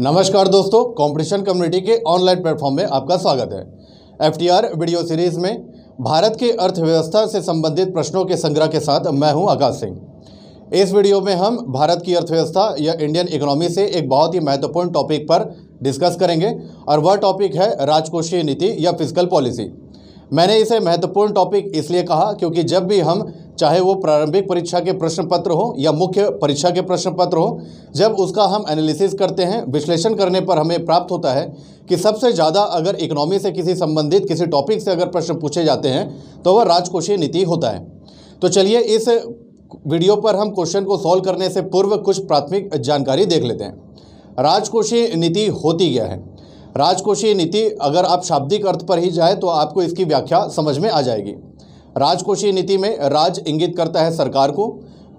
नमस्कार दोस्तों competition community के ऑनलाइन प्लेटफॉर्म में आपका स्वागत है एफटीआर वीडियो सीरीज में भारत की अर्थव्यवस्था से संबंधित प्रश्नों के संग्रह के साथ मैं हूं आकाश सिंह इस वीडियो में हम भारत की अर्थव्यवस्था या इंडियन इकोनॉमी से एक बहुत ही महत्वपूर्ण टॉपिक पर डिस्कस करेंगे और वह टॉपिक है राजकोषीय नीति या फिजिकल पॉलिसी मैंने इसे महत्वपूर्ण टॉपिक इसलिए कहा क्योंकि जब भी हम चाहे वो प्रारंभिक परीक्षा के प्रश्न पत्र हो या मुख्य परीक्षा के प्रश्न पत्र हो जब उसका हम एनालिसिस करते हैं विश्लेषण करने पर हमें प्राप्त होता है कि सबसे ज़्यादा अगर इकोनॉमी से किसी संबंधित किसी टॉपिक से अगर प्रश्न पूछे जाते हैं तो वह राजकोषीय नीति होता है तो चलिए इस वीडियो पर हम क्वेश्चन को सॉल्व करने से पूर्व कुछ प्राथमिक जानकारी देख लेते हैं राजकोषीय नीति होती क्या है राजकोषीय नीति अगर आप शाब्दिक अर्थ पर ही जाए तो आपको इसकी व्याख्या समझ में आ जाएगी राजकोषीय नीति में राज इंगित करता है सरकार को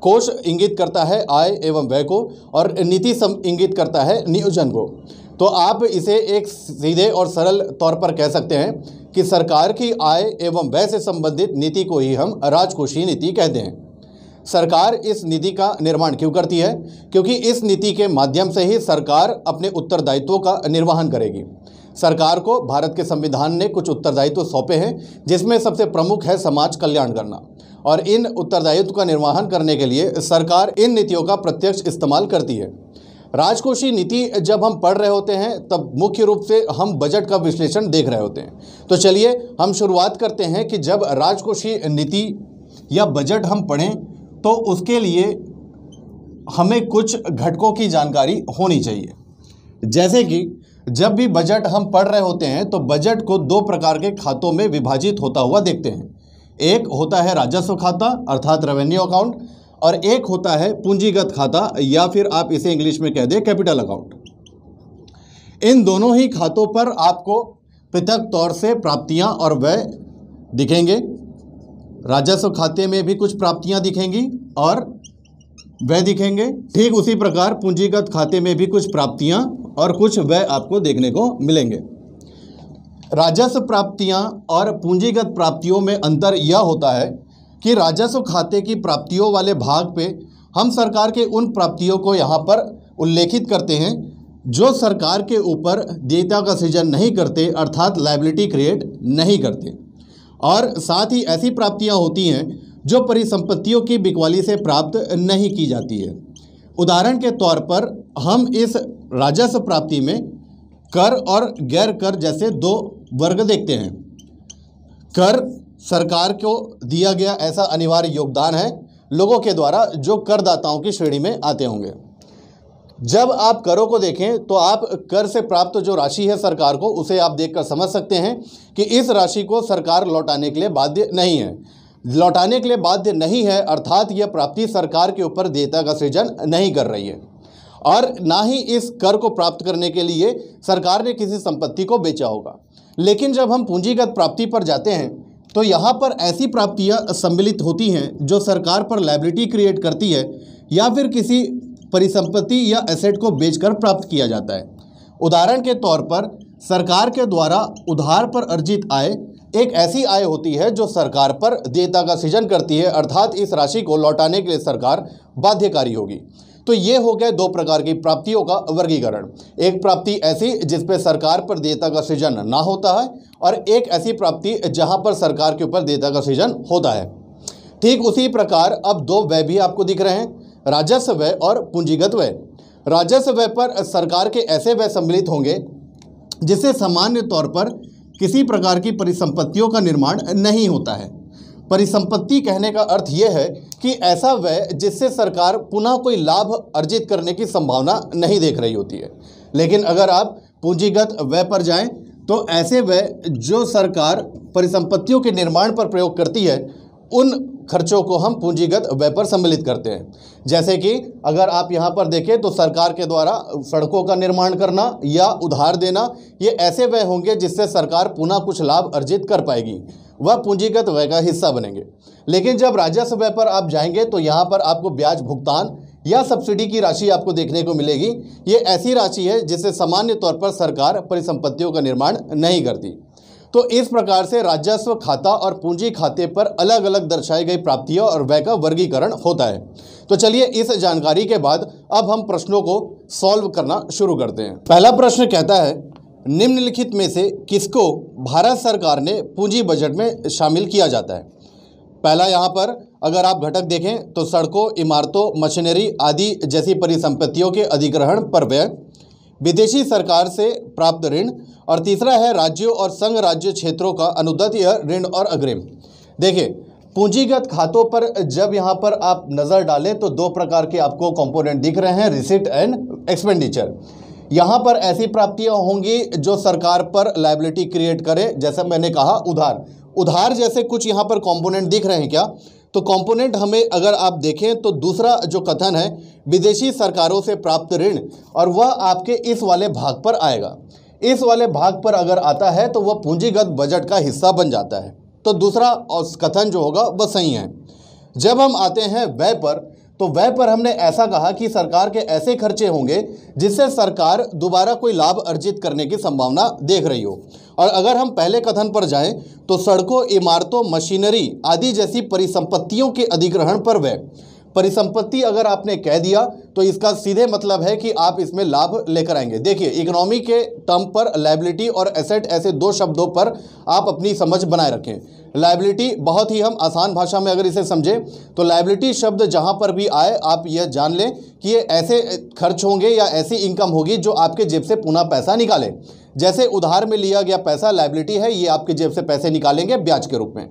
कोष इंगित करता है आय एवं व्यय को और नीति इंगित करता है नियोजन को तो आप इसे एक सीधे और सरल तौर पर कह सकते हैं कि सरकार की आय एवं व्यय से संबंधित नीति को ही हम राजकोषीय नीति कहते हैं सरकार इस नीति का निर्माण क्यों करती है क्योंकि इस नीति के माध्यम से ही सरकार अपने उत्तरदायित्वों का निर्वहन करेगी सरकार को भारत के संविधान ने कुछ उत्तरदायित्व सौंपे हैं जिसमें सबसे प्रमुख है समाज कल्याण करना और इन उत्तरदायित्व का निर्वहन करने के लिए सरकार इन नीतियों का प्रत्यक्ष इस्तेमाल करती है राजकोषीय नीति जब हम पढ़ रहे होते हैं तब मुख्य रूप से हम बजट का विश्लेषण देख रहे होते हैं तो चलिए हम शुरुआत करते हैं कि जब राजकोषीय नीति या बजट हम पढ़ें तो उसके लिए हमें कुछ घटकों की जानकारी होनी चाहिए जैसे कि जब भी बजट हम पढ़ रहे होते हैं तो बजट को दो प्रकार के खातों में विभाजित होता हुआ देखते हैं एक होता है राजस्व खाता अर्थात रेवेन्यू अकाउंट और एक होता है पूंजीगत खाता या फिर आप इसे इंग्लिश में कह दें कैपिटल अकाउंट इन दोनों ही खातों पर आपको पृथक तौर से प्राप्तियां और व्यय दिखेंगे राजस्व खाते में भी कुछ प्राप्तियां दिखेंगी और वह दिखेंगे ठीक उसी प्रकार पूंजीगत खाते में भी कुछ प्राप्तियां और कुछ वह आपको देखने को मिलेंगे राजस्व प्राप्तियां और पूंजीगत प्राप्तियों में अंतर यह होता है कि राजस्व खाते की प्राप्तियों वाले भाग पे हम सरकार के उन प्राप्तियों को यहाँ पर उल्लेखित करते हैं जो सरकार के ऊपर देयता का सृजन नहीं करते अर्थात लाइबिलिटी क्रिएट नहीं करते और साथ ही ऐसी प्राप्तियाँ होती हैं जो परिसंपत्तियों की बिकवाली से प्राप्त नहीं की जाती है उदाहरण के तौर पर हम इस राजस्व प्राप्ति में कर और गैर कर जैसे दो वर्ग देखते हैं कर सरकार को दिया गया ऐसा अनिवार्य योगदान है लोगों के द्वारा जो करदाताओं की श्रेणी में आते होंगे जब आप करों को देखें तो आप कर से प्राप्त जो राशि है सरकार को उसे आप देखकर समझ सकते हैं कि इस राशि को सरकार लौटाने के लिए बाध्य नहीं है लौटाने के लिए बाध्य नहीं है अर्थात यह प्राप्ति सरकार के ऊपर देयता का सृजन नहीं कर रही है और ना ही इस कर को प्राप्त करने के लिए सरकार ने किसी संपत्ति को बेचा होगा लेकिन जब हम पूंजीगत प्राप्ति पर जाते हैं तो यहाँ पर ऐसी प्राप्तियाँ सम्मिलित होती हैं जो सरकार पर लाइबिलिटी क्रिएट करती है या फिर किसी परिसंपत्ति या एसेट को बेचकर प्राप्त किया जाता है उदाहरण के तौर पर सरकार के द्वारा उधार पर अर्जित आय एक ऐसी आय होती है जो सरकार पर देयता का सृजन करती है अर्थात इस राशि को लौटाने के लिए सरकार बाध्यकारी होगी तो ये हो गया दो प्रकार की प्राप्तियों का वर्गीकरण एक प्राप्ति ऐसी जिसपे सरकार पर देयता का सृजन ना होता है और एक ऐसी प्राप्ति जहाँ पर सरकार के ऊपर देयता का सृजन होता है ठीक उसी प्रकार अब दो व्यय भी आपको दिख रहे हैं राजस्व व्यय और पूंजीगत व्यय राजस्व व्यय पर सरकार के ऐसे व्यय सम्मिलित होंगे जिसे सामान्य तौर पर किसी प्रकार की परिसंपत्तियों का निर्माण नहीं होता है परिसंपत्ति कहने का अर्थ यह है कि ऐसा व्यय जिससे सरकार पुनः कोई लाभ अर्जित करने की संभावना नहीं देख रही होती है लेकिन अगर आप पूंजीगत व्यय पर जाएं तो ऐसे व्यय जो सरकार परिसंपत्तियों के निर्माण पर प्रयोग करती है उन खर्चों को हम पूंजीगत व्यय पर सम्मिलित करते हैं जैसे कि अगर आप यहाँ पर देखें तो सरकार के द्वारा सड़कों का निर्माण करना या उधार देना ये ऐसे व्यय होंगे जिससे सरकार पुनः कुछ लाभ अर्जित कर पाएगी वह पूंजीगत व्यय का हिस्सा बनेंगे लेकिन जब राजस्व व्यय पर आप जाएंगे तो यहाँ पर आपको ब्याज भुगतान या सब्सिडी की राशि आपको देखने को मिलेगी ये ऐसी राशि है जिससे सामान्य तौर पर सरकार परिसंपत्तियों का निर्माण नहीं करती तो इस प्रकार से राजस्व खाता और पूंजी खाते पर अलग अलग दर्शाई गई प्राप्तियों और व्यय का वर्गीकरण होता है तो चलिए इस जानकारी के बाद अब हम प्रश्नों को सॉल्व करना शुरू करते हैं पहला प्रश्न कहता है निम्नलिखित में से किसको भारत सरकार ने पूंजी बजट में शामिल किया जाता है पहला यहाँ पर अगर आप घटक देखें तो सड़कों इमारतों मशीनरी आदि जैसी परिसंपत्तियों के अधिग्रहण पर व्यय विदेशी सरकार से प्राप्त ऋण और तीसरा है राज्यों और संघ राज्य क्षेत्रों का अनुदत्तीय ऋण और अग्रिम देखिए पूंजीगत खातों पर जब यहाँ पर आप नज़र डालें तो दो प्रकार के आपको कंपोनेंट दिख रहे हैं रिसिट एंड एक्सपेंडिचर यहाँ पर ऐसी प्राप्तियाँ होंगी जो सरकार पर लाइबिलिटी क्रिएट करे जैसा मैंने कहा उधार उधार जैसे कुछ यहाँ पर कंपोनेंट दिख रहे हैं क्या तो कंपोनेंट हमें अगर आप देखें तो दूसरा जो कथन है विदेशी सरकारों से प्राप्त ऋण और वह आपके इस वाले भाग पर आएगा इस वाले भाग पर अगर आता है तो वह पूंजीगत बजट का हिस्सा बन जाता है तो दूसरा कथन जो होगा वह सही है जब हम आते हैं व्यय पर तो वह पर हमने ऐसा कहा कि सरकार के ऐसे खर्चे होंगे जिससे सरकार दोबारा कोई लाभ अर्जित करने की संभावना देख रही हो और अगर हम पहले कथन पर जाएं तो सड़कों इमारतों मशीनरी आदि जैसी परिसंपत्तियों के अधिग्रहण पर वह परिसंपत्ति अगर आपने कह दिया तो इसका सीधे मतलब है कि आप इसमें लाभ लेकर आएंगे देखिए इकोनॉमी के टर्म पर लाइबिलिटी और एसेट ऐसे दो शब्दों पर आप अपनी समझ बनाए रखें लाइबिलिटी बहुत ही हम आसान भाषा में अगर इसे समझें तो लाइबिलिटी शब्द जहां पर भी आए आप यह जान लें कि ये ऐसे खर्च होंगे या ऐसी इनकम होगी जो आपके जेब से पुनः पैसा निकालें जैसे उधार में लिया गया पैसा लाइबिलिटी है ये आपके जेब से पैसे निकालेंगे ब्याज के रूप में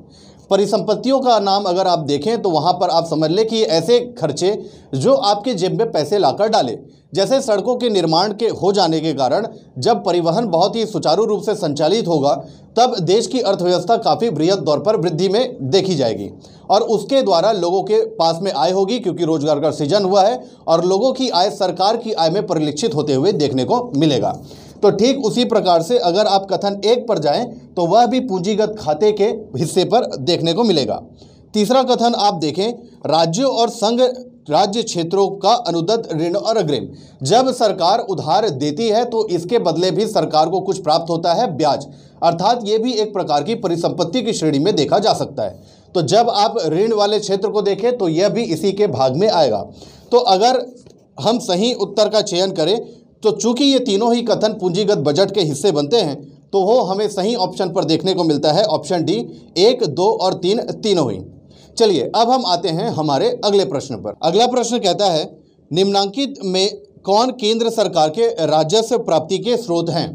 परिसंपत्तियों का नाम अगर आप देखें तो वहाँ पर आप समझ लें कि ऐसे खर्चे जो आपके जेब में पैसे लाकर डाले जैसे सड़कों के निर्माण के हो जाने के कारण जब परिवहन बहुत ही सुचारू रूप से संचालित होगा तब देश की अर्थव्यवस्था काफ़ी बृहद दौर पर वृद्धि में देखी जाएगी और उसके द्वारा लोगों के पास में आय होगी क्योंकि रोजगार का सृजन हुआ है और लोगों की आय सरकार की आय में परिलक्षित होते हुए देखने को मिलेगा तो ठीक उसी प्रकार से अगर आप कथन एक पर जाएं तो वह भी पूंजीगत खाते के हिस्से पर देखने को मिलेगा तीसरा कथन आप देखें राज्यों और संघ राज्य क्षेत्रों का अनुदत्त ऋण और अग्रिम जब सरकार उधार देती है तो इसके बदले भी सरकार को कुछ प्राप्त होता है ब्याज अर्थात ये भी एक प्रकार की परिसंपत्ति की श्रेणी में देखा जा सकता है तो जब आप ऋण वाले क्षेत्र को देखें तो यह भी इसी के भाग में आएगा तो अगर हम सही उत्तर का चयन करें तो चूंकि ये तीनों ही कथन पूंजीगत बजट के हिस्से बनते हैं तो वो हमें सही ऑप्शन पर देखने को मिलता है ऑप्शन डी एक दो और तीन तीनों ही चलिए अब हम आते हैं हमारे अगले प्रश्न पर अगला प्रश्न कहता है निम्नांकित में कौन केंद्र सरकार के राजस्व प्राप्ति के स्रोत हैं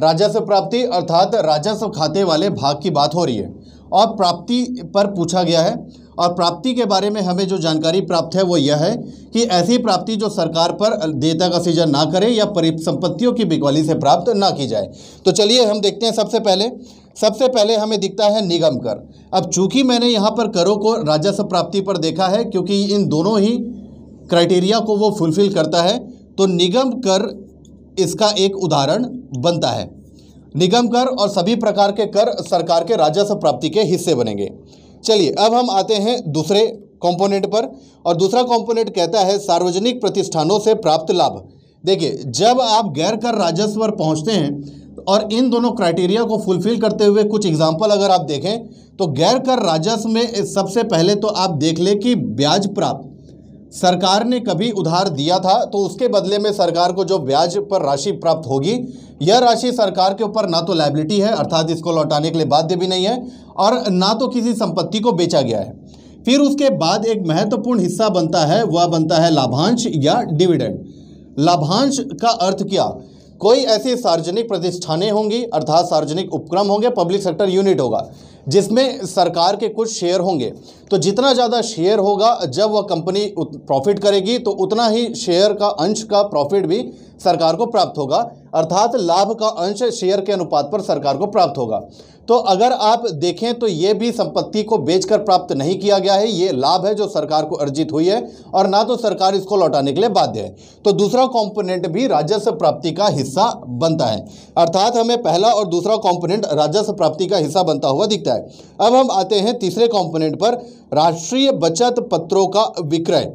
राजस्व प्राप्ति अर्थात राजस्व खाते वाले भाग की बात हो रही है और प्राप्ति पर पूछा गया है और प्राप्ति के बारे में हमें जो जानकारी प्राप्त है वो यह है कि ऐसी प्राप्ति जो सरकार पर देयता का सृजन ना करे या परिसंपत्तियों की बिकवाली से प्राप्त ना की जाए तो चलिए हम देखते हैं सबसे पहले सबसे पहले हमें दिखता है निगम कर अब चूंकि मैंने यहाँ पर करों को राजस्व प्राप्ति पर देखा है क्योंकि इन दोनों ही क्राइटेरिया को वो फुलफिल करता है तो निगम कर इसका एक उदाहरण बनता है निगम कर और सभी प्रकार के कर सरकार के राजस्व प्राप्ति के हिस्से बनेंगे चलिए अब हम आते हैं दूसरे कंपोनेंट पर और दूसरा कंपोनेंट कहता है सार्वजनिक प्रतिष्ठानों से प्राप्त लाभ देखिए जब आप गैर कर राजस्व पर पहुंचते हैं और इन दोनों क्राइटेरिया को फुलफिल करते हुए कुछ एग्जाम्पल अगर आप देखें तो गैर कर राजस्व में सबसे पहले तो आप देख लें कि ब्याज प्राप्त सरकार ने कभी उधार दिया था तो उसके बदले में सरकार को जो ब्याज पर राशि प्राप्त होगी यह राशि सरकार के ऊपर ना तो लाइबिलिटी है अर्थात इसको लौटाने के लिए बाध्य भी नहीं है और ना तो किसी संपत्ति को बेचा गया है फिर उसके बाद एक महत्वपूर्ण हिस्सा बनता है वह बनता है लाभांश या डिविडेंड लाभांश का अर्थ क्या कोई ऐसी सार्वजनिक प्रतिष्ठानें होंगी अर्थात सार्वजनिक उपक्रम होंगे पब्लिक सेक्टर यूनिट होगा जिसमें सरकार के कुछ शेयर होंगे तो जितना ज़्यादा शेयर होगा जब वह कंपनी प्रॉफिट करेगी तो उतना ही शेयर का अंश का प्रॉफिट भी सरकार को प्राप्त होगा अर्थात लाभ का अंश शेयर के अनुपात पर सरकार को प्राप्त होगा तो अगर आप देखें तो ये भी संपत्ति को बेचकर प्राप्त नहीं किया गया है ये लाभ है जो सरकार को अर्जित हुई है और ना तो सरकार इसको लौटाने के लिए बाध्य है तो दूसरा कॉम्पोनेंट भी राजस्व प्राप्ति का हिस्सा बनता है अर्थात हमें पहला और दूसरा कॉम्पोनेंट राजस्व प्राप्ति का हिस्सा बनता हुआ दिखता है अब हम आते हैं तीसरे कॉम्पोनेंट पर राष्ट्रीय बचत पत्रों का विक्रय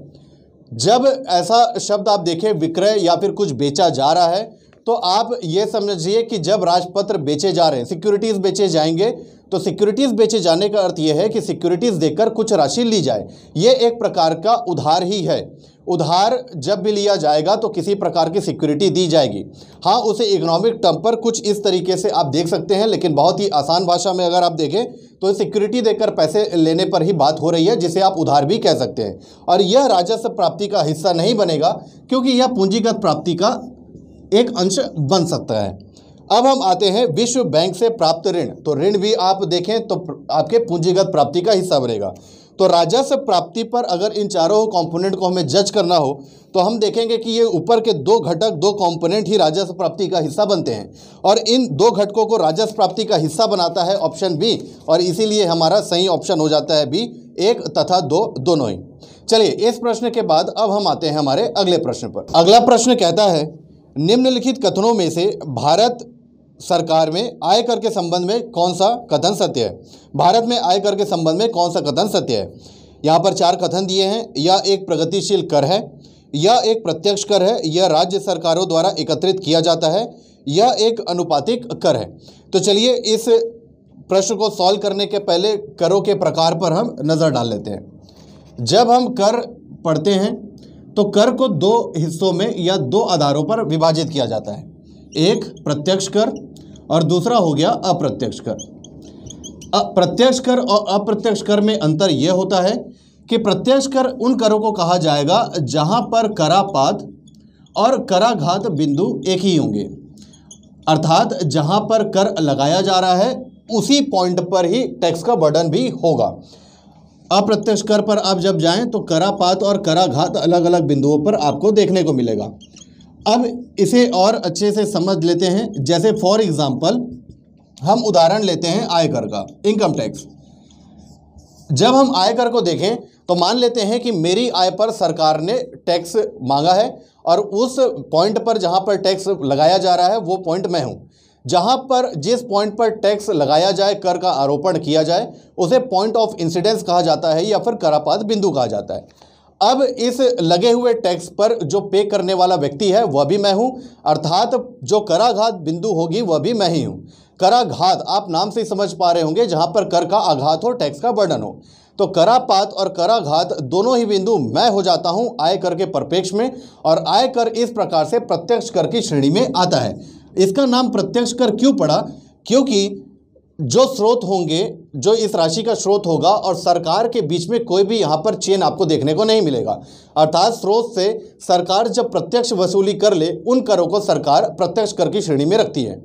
जब ऐसा शब्द आप देखें विक्रय या फिर कुछ बेचा जा रहा है तो आप ये समझिए कि जब राजपत्र बेचे जा रहे हैं सिक्योरिटीज़ बेचे जाएंगे तो सिक्योरिटीज़ बेचे जाने का अर्थ यह है कि सिक्योरिटीज़ देकर कुछ राशि ली जाए ये एक प्रकार का उधार ही है उधार जब भी लिया जाएगा तो किसी प्रकार की सिक्योरिटी दी जाएगी हाँ उसे इकोनॉमिक टर्म पर कुछ इस तरीके से आप देख सकते हैं लेकिन बहुत ही आसान भाषा में अगर आप देखें तो सिक्योरिटी देकर पैसे लेने पर ही बात हो रही है जिसे आप उधार भी कह सकते हैं और यह राजस्व प्राप्ति का हिस्सा नहीं बनेगा क्योंकि यह पूंजीगत प्राप्ति का एक अंश बन सकता है अब हम आते हैं विश्व बैंक से प्राप्त ऋण तो ऋण भी आप देखें तो आपके पूंजीगत प्राप्ति का हिस्सा बनेगा तो राजस्व प्राप्ति पर अगर इन चारों कंपोनेंट को हमें जज करना हो तो हम देखेंगे कि ये ऊपर के दो घटक दो कंपोनेंट ही राजस्व प्राप्ति का हिस्सा बनते हैं और इन दो घटकों को राजस्व प्राप्ति का हिस्सा बनाता है ऑप्शन बी और इसीलिए हमारा सही ऑप्शन हो जाता है बी एक तथा दो दोनों ही चलिए इस प्रश्न के बाद अब हम आते हैं हमारे अगले प्रश्न पर अगला प्रश्न कहता है निम्नलिखित कथनों में से भारत सरकार में आयकर के संबंध में कौन सा कथन सत्य है भारत में आयकर के संबंध में कौन सा कथन सत्य है यहाँ पर चार कथन दिए हैं यह एक प्रगतिशील कर है यह एक प्रत्यक्ष कर है यह राज्य सरकारों द्वारा एकत्रित किया जाता है यह एक अनुपातिक कर है तो चलिए इस प्रश्न को सॉल्व करने के पहले करों के प्रकार पर हम नज़र डाल लेते हैं जब हम कर पढ़ते हैं तो कर को दो हिस्सों में या दो आधारों पर विभाजित किया जाता है एक प्रत्यक्ष कर और दूसरा हो गया अप्रत्यक्ष कर प्रत्यक्ष कर और अप्रत्यक्ष कर में अंतर यह होता है कि प्रत्यक्ष कर उन करों को कहा जाएगा जहां पर करापात और कराघात बिंदु एक ही होंगे अर्थात जहां पर कर लगाया जा रहा है उसी पॉइंट पर ही टैक्स का बर्डन भी होगा अप्रत्यक्ष कर पर आप जब जाएं तो करापात और कराघात अलग अलग बिंदुओं पर आपको देखने को मिलेगा अब इसे और अच्छे से समझ लेते हैं जैसे फॉर एग्ज़ाम्पल हम उदाहरण लेते हैं आयकर का इनकम टैक्स जब हम आयकर को देखें तो मान लेते हैं कि मेरी आय पर सरकार ने टैक्स मांगा है और उस पॉइंट पर जहां पर टैक्स लगाया जा रहा है वो पॉइंट मैं हूं जहां पर जिस पॉइंट पर टैक्स लगाया जाए कर का आरोपण किया जाए उसे पॉइंट ऑफ इंसिडेंस कहा जाता है या फिर करापात बिंदु कहा जाता है अब इस लगे हुए टैक्स पर जो पे करने वाला व्यक्ति है वह भी मैं हूं अर्थात जो कराघात बिंदु होगी वह भी मैं ही हूं कराघात आप नाम से ही समझ पा रहे होंगे जहां पर कर का आघात हो टैक्स का वर्णन हो तो करापात और कराघात दोनों ही बिंदु मैं हो जाता हूं आय कर के परिपेक्ष में और आय कर इस प्रकार से प्रत्यक्ष कर की श्रेणी में आता है इसका नाम प्रत्यक्ष कर क्यों पड़ा क्योंकि जो स्रोत होंगे जो इस राशि का स्रोत होगा और सरकार के बीच में कोई भी यहाँ पर चेन आपको देखने को नहीं मिलेगा अर्थात स्रोत से सरकार जब प्रत्यक्ष वसूली कर ले उन करों को सरकार प्रत्यक्ष कर की श्रेणी में रखती है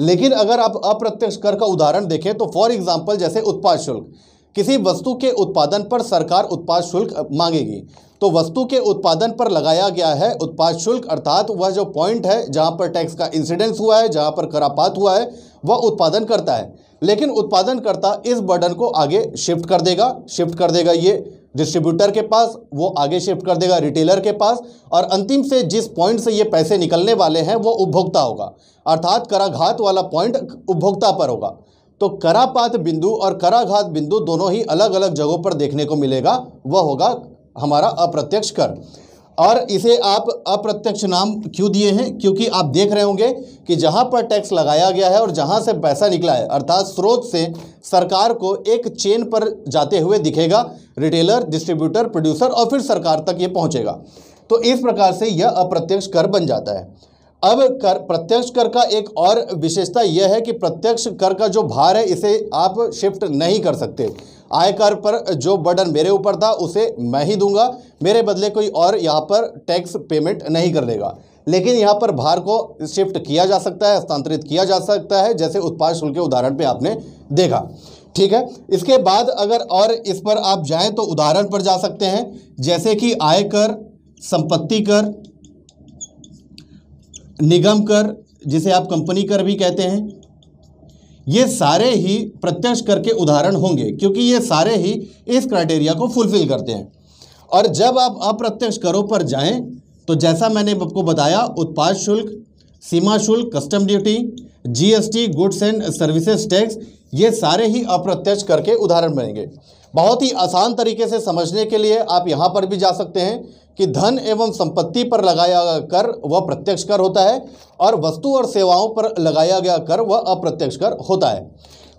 लेकिन अगर आप अप्रत्यक्ष कर का उदाहरण देखें तो फॉर एग्जाम्पल जैसे उत्पाद शुल्क किसी वस्तु के उत्पादन पर सरकार उत्पाद शुल्क मांगेगी तो वस्तु के उत्पादन पर लगाया गया है उत्पाद शुल्क अर्थात वह जो पॉइंट है जहाँ पर टैक्स का इंसिडेंस हुआ है जहाँ पर करापात हुआ है वह उत्पादन करता है लेकिन उत्पादनकर्ता इस बर्डन को आगे शिफ्ट कर देगा शिफ्ट कर देगा ये डिस्ट्रीब्यूटर के पास वो आगे शिफ्ट कर देगा रिटेलर के पास और अंतिम से जिस पॉइंट से ये पैसे निकलने वाले हैं वो उपभोक्ता होगा अर्थात कराघात वाला पॉइंट उपभोक्ता पर होगा तो करापात बिंदु और कराघात बिंदु दोनों ही अलग अलग जगहों पर देखने को मिलेगा वह होगा हमारा अप्रत्यक्ष कर और इसे आप अप्रत्यक्ष नाम क्यों दिए हैं क्योंकि आप देख रहे होंगे कि जहां पर टैक्स लगाया गया है और जहाँ से पैसा निकला है अर्थात स्रोत से सरकार को एक चेन पर जाते हुए दिखेगा रिटेलर डिस्ट्रीब्यूटर प्रोड्यूसर और फिर सरकार तक ये पहुँचेगा तो इस प्रकार से यह अप्रत्यक्ष कर बन जाता है अब कर प्रत्यक्ष कर का एक और विशेषता यह है कि प्रत्यक्ष कर का जो भार है इसे आप शिफ्ट नहीं कर सकते आयकर पर जो बर्डन मेरे ऊपर था उसे मैं ही दूंगा मेरे बदले कोई और यहाँ पर टैक्स पेमेंट नहीं कर देगा लेकिन यहाँ पर भार को शिफ्ट किया जा सकता है हस्तांतरित किया जा सकता है जैसे उत्पाद शुल्क के उदाहरण पर आपने देखा ठीक है इसके बाद अगर और इस पर आप जाएँ तो उदाहरण पर जा सकते हैं जैसे कि आयकर संपत्ति कर निगम कर जिसे आप कंपनी कर भी कहते हैं ये सारे ही प्रत्यक्ष कर के उदाहरण होंगे क्योंकि ये सारे ही इस क्राइटेरिया को फुलफिल करते हैं और जब आप अप्रत्यक्ष करों पर जाएं तो जैसा मैंने आपको बताया उत्पाद शुल्क सीमा शुल्क custom duty GST goods and services tax ये सारे ही अप्रत्यक्ष करके उदाहरण बनेंगे बहुत ही आसान तरीके से समझने के लिए आप यहाँ पर भी जा सकते हैं कि धन एवं संपत्ति पर लगाया गया कर वह प्रत्यक्ष कर होता है और वस्तु और सेवाओं पर लगाया गया कर वह अप्रत्यक्ष कर होता है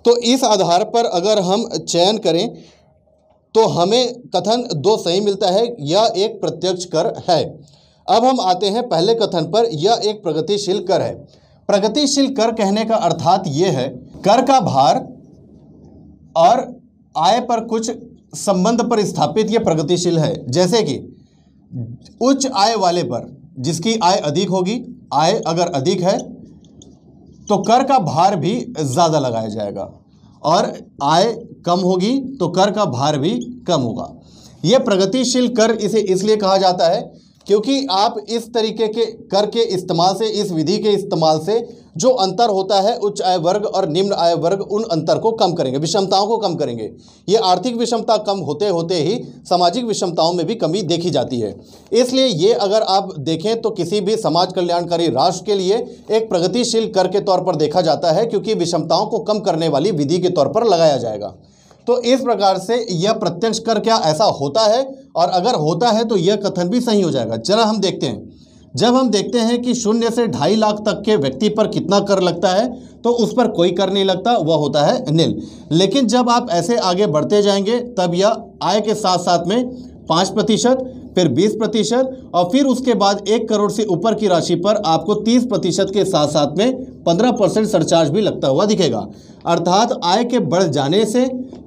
तो इस आधार पर अगर हम चयन करें तो हमें कथन दो सही मिलता है यह एक प्रत्यक्ष कर है अब हम आते हैं पहले कथन पर यह एक प्रगतिशील कर है प्रगतिशील कर कहने का अर्थात ये है कर का भार और आय पर कुछ संबंध पर स्थापित यह प्रगतिशील है जैसे कि उच्च आय वाले पर जिसकी आय अधिक होगी आय अगर अधिक है तो कर का भार भी ज़्यादा लगाया जाएगा और आय कम होगी तो कर का भार भी कम होगा यह प्रगतिशील कर इसे इसलिए कहा जाता है क्योंकि आप इस तरीके के कर के इस्तेमाल से इस विधि के इस्तेमाल से जो अंतर होता है उच्च आय वर्ग और निम्न आय वर्ग उन अंतर को कम करेंगे विषमताओं को कम करेंगे ये आर्थिक विषमता कम होते होते ही सामाजिक विषमताओं में भी कमी देखी जाती है इसलिए ये अगर आप देखें तो किसी भी समाज कल्याणकारी राष्ट्र के लिए एक प्रगतिशील कर के तौर पर देखा जाता है क्योंकि विषमताओं को कम करने वाली विधि के तौर पर लगाया जाएगा तो इस प्रकार से यह प्रत्यक्ष कर क्या ऐसा होता है और अगर होता है तो यह कथन भी सही हो जाएगा चला हम देखते हैं जब हम देखते हैं कि शून्य से ढाई लाख तक के व्यक्ति पर कितना कर लगता है तो उस पर कोई कर नहीं लगता वह होता है नील लेकिन जब आप ऐसे आगे बढ़ते जाएंगे तब यह आय के साथ साथ में पाँच प्रतिशत फिर 20 प्रतिशत और फिर उसके बाद एक करोड़ से ऊपर की राशि पर आपको 30 प्रतिशत के साथ साथ में 15 परसेंट सरचार्ज भी लगता हुआ दिखेगा अर्थात आय के बढ़ जाने से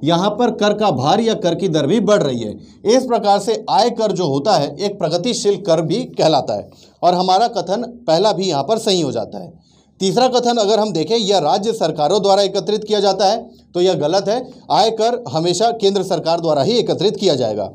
यहाँ पर कर का भार या कर की दर भी बढ़ रही है इस प्रकार से आय कर जो होता है एक प्रगतिशील कर भी कहलाता है और हमारा कथन पहला भी यहाँ पर सही हो जाता है तीसरा कथन अगर हम देखें यह राज्य सरकारों द्वारा एकत्रित किया जाता है तो यह गलत है आयकर हमेशा केंद्र सरकार द्वारा ही एकत्रित किया जाएगा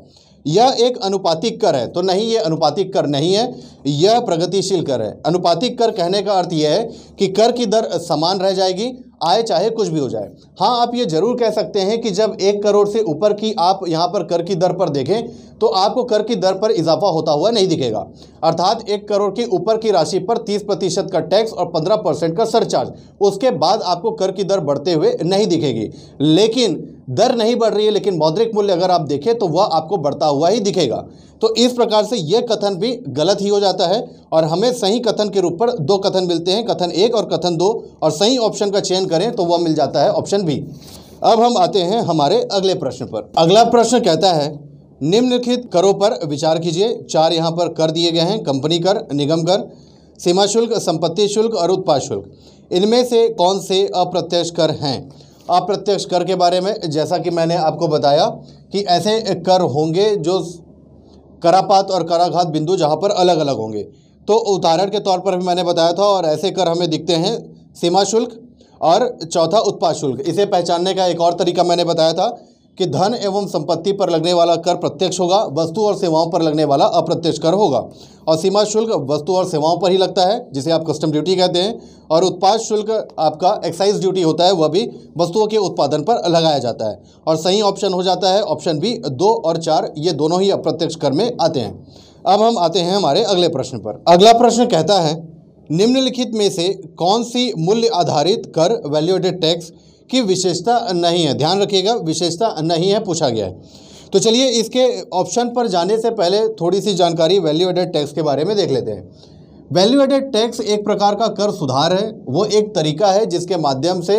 यह एक अनुपातिक कर है तो नहीं यह अनुपातिक कर नहीं है यह प्रगतिशील कर है अनुपातिक कर कहने का अर्थ यह है कि कर की दर समान रह जाएगी आए चाहे कुछ भी हो जाए हाँ आप ये ज़रूर कह सकते हैं कि जब एक करोड़ से ऊपर की आप यहाँ पर कर की दर पर देखें तो आपको कर की दर पर इजाफा होता हुआ नहीं दिखेगा अर्थात एक करोड़ के ऊपर की राशि पर 30 प्रतिशत का टैक्स और 15 परसेंट का सरचार्ज उसके बाद आपको कर की दर बढ़ते हुए नहीं दिखेगी लेकिन दर नहीं बढ़ रही है लेकिन मौद्रिक मूल्य अगर आप देखें तो वह आपको बढ़ता हुआ ही दिखेगा तो इस प्रकार से यह कथन भी गलत ही हो जाता है और हमें सही कथन के रूप पर दो कथन मिलते हैं कथन एक और कथन दो और सही ऑप्शन का चयन करें तो वह मिल जाता है ऑप्शन बी अब हम आते हैं हमारे अगले प्रश्न पर अगला प्रश्न कहता है निम्नलिखित करों पर विचार कीजिए चार यहाँ पर कर दिए गए हैं कंपनी कर निगम कर सीमा शुल्क संपत्ति शुल्क और उत्पाद शुल्क इनमें से कौन से अप्रत्यक्ष कर हैं अप्रत्यक्ष कर के बारे में जैसा कि मैंने आपको बताया कि ऐसे कर होंगे जो करापात और कराघात बिंदु जहाँ पर अलग अलग होंगे तो उदाहरण के तौर पर भी मैंने बताया था और ऐसे कर हमें दिखते हैं सीमा शुल्क और चौथा उत्पाद शुल्क इसे पहचानने का एक और तरीका मैंने बताया था कि धन एवं संपत्ति पर लगने वाला कर प्रत्यक्ष होगा वस्तु और सेवाओं पर लगने वाला अप्रत्यक्ष कर होगा और सीमा शुल्क वस्तु और सेवाओं पर ही लगता है जिसे आप कस्टम ड्यूटी कहते हैं और उत्पाद शुल्क आपका एक्साइज ड्यूटी होता है वह भी वस्तुओं के उत्पादन पर लगाया जाता है और सही ऑप्शन हो जाता है ऑप्शन बी दो और चार ये दोनों ही अप्रत्यक्ष कर में आते हैं अब हम आते हैं हमारे अगले प्रश्न पर अगला प्रश्न कहता है निम्नलिखित में से कौन सी मूल्य आधारित कर वैल्यूएटेड टैक्स की विशेषता नहीं है ध्यान रखिएगा विशेषता नहीं है पूछा गया है तो चलिए इसके ऑप्शन पर जाने से पहले थोड़ी सी जानकारी वैल्यू एडेड टैक्स के बारे में देख लेते हैं वैल्यू एडेड टैक्स एक प्रकार का कर सुधार है वो एक तरीका है जिसके माध्यम से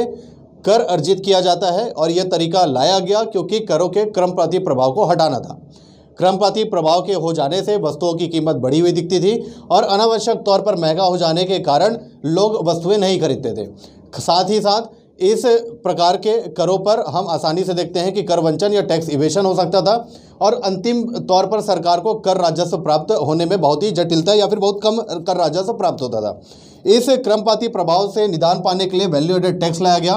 कर अर्जित किया जाता है और यह तरीका लाया गया क्योंकि करों के क्रमप्राती प्रभाव को हटाना था क्रमपाती प्रभाव के हो जाने से वस्तुओं की कीमत बढ़ी हुई दिखती थी और अनावश्यक तौर पर महंगा हो जाने के कारण लोग वस्तुएं नहीं खरीदते थे साथ ही साथ इस प्रकार के करों पर हम आसानी से देखते हैं कि कर वंचन या टैक्स इवेशन हो सकता था और अंतिम तौर पर सरकार को कर राजस्व प्राप्त होने में बहुत ही जटिलता या फिर बहुत कम कर राजस्व प्राप्त होता था इस क्रमपाती प्रभाव से निदान पाने के लिए वैल्यू एडेड टैक्स लाया गया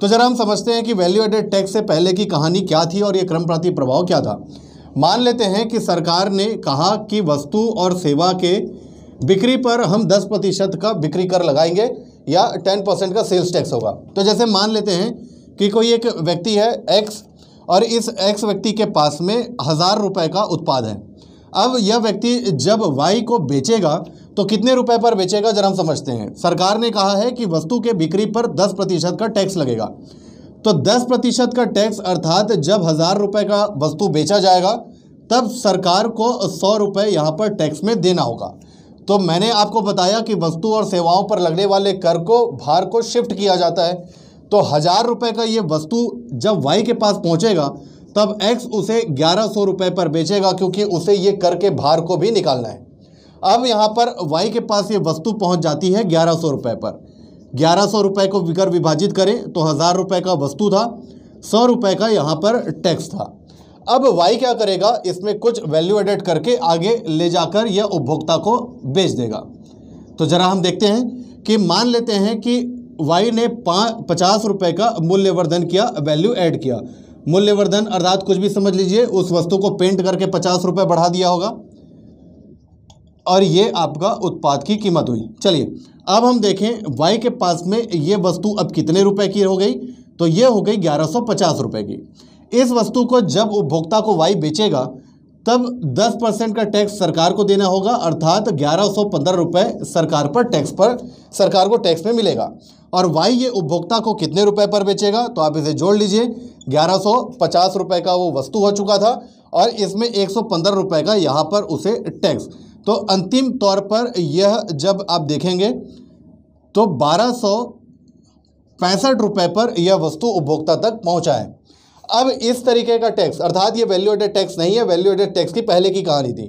तो जरा हम समझते हैं कि वैल्यू एडेड टैक्स से पहले की कहानी क्या थी और ये क्रमपाती प्रभाव क्या था मान लेते हैं कि सरकार ने कहा कि वस्तु और सेवा के बिक्री पर हम दस प्रतिशत का बिक्री कर लगाएंगे या टेन परसेंट का सेल्स टैक्स होगा तो जैसे मान लेते हैं कि कोई एक व्यक्ति है एक्स और इस एक्स व्यक्ति के पास में हज़ार रुपये का उत्पाद है अब यह व्यक्ति जब वाई को बेचेगा तो कितने रुपए पर बेचेगा जरा हम समझते हैं सरकार ने कहा है कि वस्तु के बिक्री पर 10 प्रतिशत का टैक्स लगेगा तो 10 प्रतिशत का टैक्स अर्थात जब हज़ार रुपये का वस्तु बेचा जाएगा तब सरकार को सौ रुपये यहाँ पर टैक्स में देना होगा तो मैंने आपको बताया कि वस्तु और सेवाओं पर लगने वाले कर को भार को शिफ्ट किया जाता है तो हज़ार रुपये का ये वस्तु जब वाई के पास पहुँचेगा तब एक्स उसे ग्यारह सौ रुपए पर बेचेगा क्योंकि उसे ये कर के भार को भी निकालना है अब यहाँ पर वाई के पास ये वस्तु पहुँच जाती है ग्यारह सौ रुपये पर ग्यारह सौ रुपये को विकर विभाजित करें तो हज़ार रुपये का वस्तु था सौ रुपये का यहाँ पर टैक्स था अब वाई क्या करेगा इसमें कुछ वैल्यू एडेड करके आगे ले जाकर यह उपभोक्ता को बेच देगा तो ज़रा हम देखते हैं कि मान लेते हैं कि वाई ने पचास रुपये का मूल्यवर्धन किया वैल्यू ऐड किया मूल्यवर्धन अर्थात कुछ भी समझ लीजिए उस वस्तु को पेंट करके पचास रुपये बढ़ा दिया होगा और ये आपका उत्पाद की कीमत हुई चलिए अब हम देखें वाई के पास में ये वस्तु अब कितने रुपए की हो गई तो ये हो गई ग्यारह सौ पचास रुपए की इस वस्तु को जब उपभोक्ता को वाई बेचेगा तब 10 परसेंट का टैक्स सरकार को देना होगा अर्थात ग्यारह सौ पंद्रह रुपये सरकार पर टैक्स पर सरकार को टैक्स में मिलेगा और वाई ये उपभोक्ता को कितने रुपए पर बेचेगा तो आप इसे जोड़ लीजिए ग्यारह सौ पचास रुपये का वो वस्तु हो चुका था और इसमें एक सौ पंद्रह रुपये का यहाँ पर उसे टैक्स तो अंतिम तौर पर यह जब आप देखेंगे तो बारह सौ पैंसठ रुपये पर यह वस्तु उपभोक्ता तक पहुँचा है अब इस तरीके का टैक्स अर्थात ये वैल्यू एडेड टैक्स नहीं है वैल्यू एडेड टैक्स की पहले की कहानी थी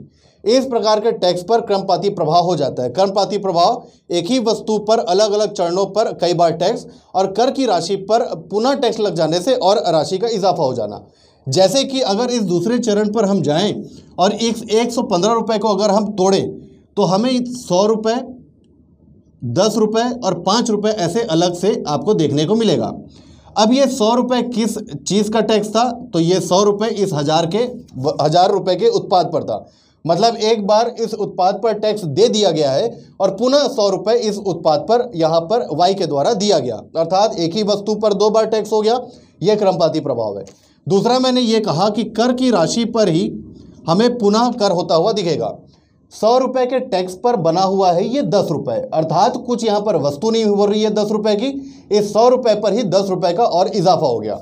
इस प्रकार के टैक्स पर क्रमपाती प्रभाव हो जाता है क्रमपाती प्रभाव एक ही वस्तु पर अलग अलग चरणों पर कई बार टैक्स और कर की राशि पर पुनः टैक्स लग जाने से और राशि का इजाफा हो जाना जैसे कि अगर इस दूसरे चरण पर हम जाएं और एक एक सौ पंद्रह रुपये को अगर हम तोड़ें तो हमें सौ रुपये दस रुपये और पाँच रुपये ऐसे अलग से आपको देखने को मिलेगा अब ये सौ रुपये किस चीज़ का टैक्स था तो ये सौ रुपये इस हज़ार के हज़ार रुपये के उत्पाद पर था मतलब एक बार इस उत्पाद पर टैक्स दे दिया गया है और पुनः सौ रुपये इस उत्पाद पर यहाँ पर वाई के द्वारा दिया गया अर्थात एक ही वस्तु पर दो बार टैक्स हो गया यह क्रमपाती प्रभाव है दूसरा मैंने ये कहा कि कर की राशि पर ही हमें पुनः कर होता हुआ दिखेगा सौ रुपए के टैक्स पर बना हुआ है ये दस रुपए अर्थात कुछ यहाँ पर वस्तु नहीं हो रही है दस रुपए की इस सौ रुपए पर ही दस रुपए का और इजाफा हो गया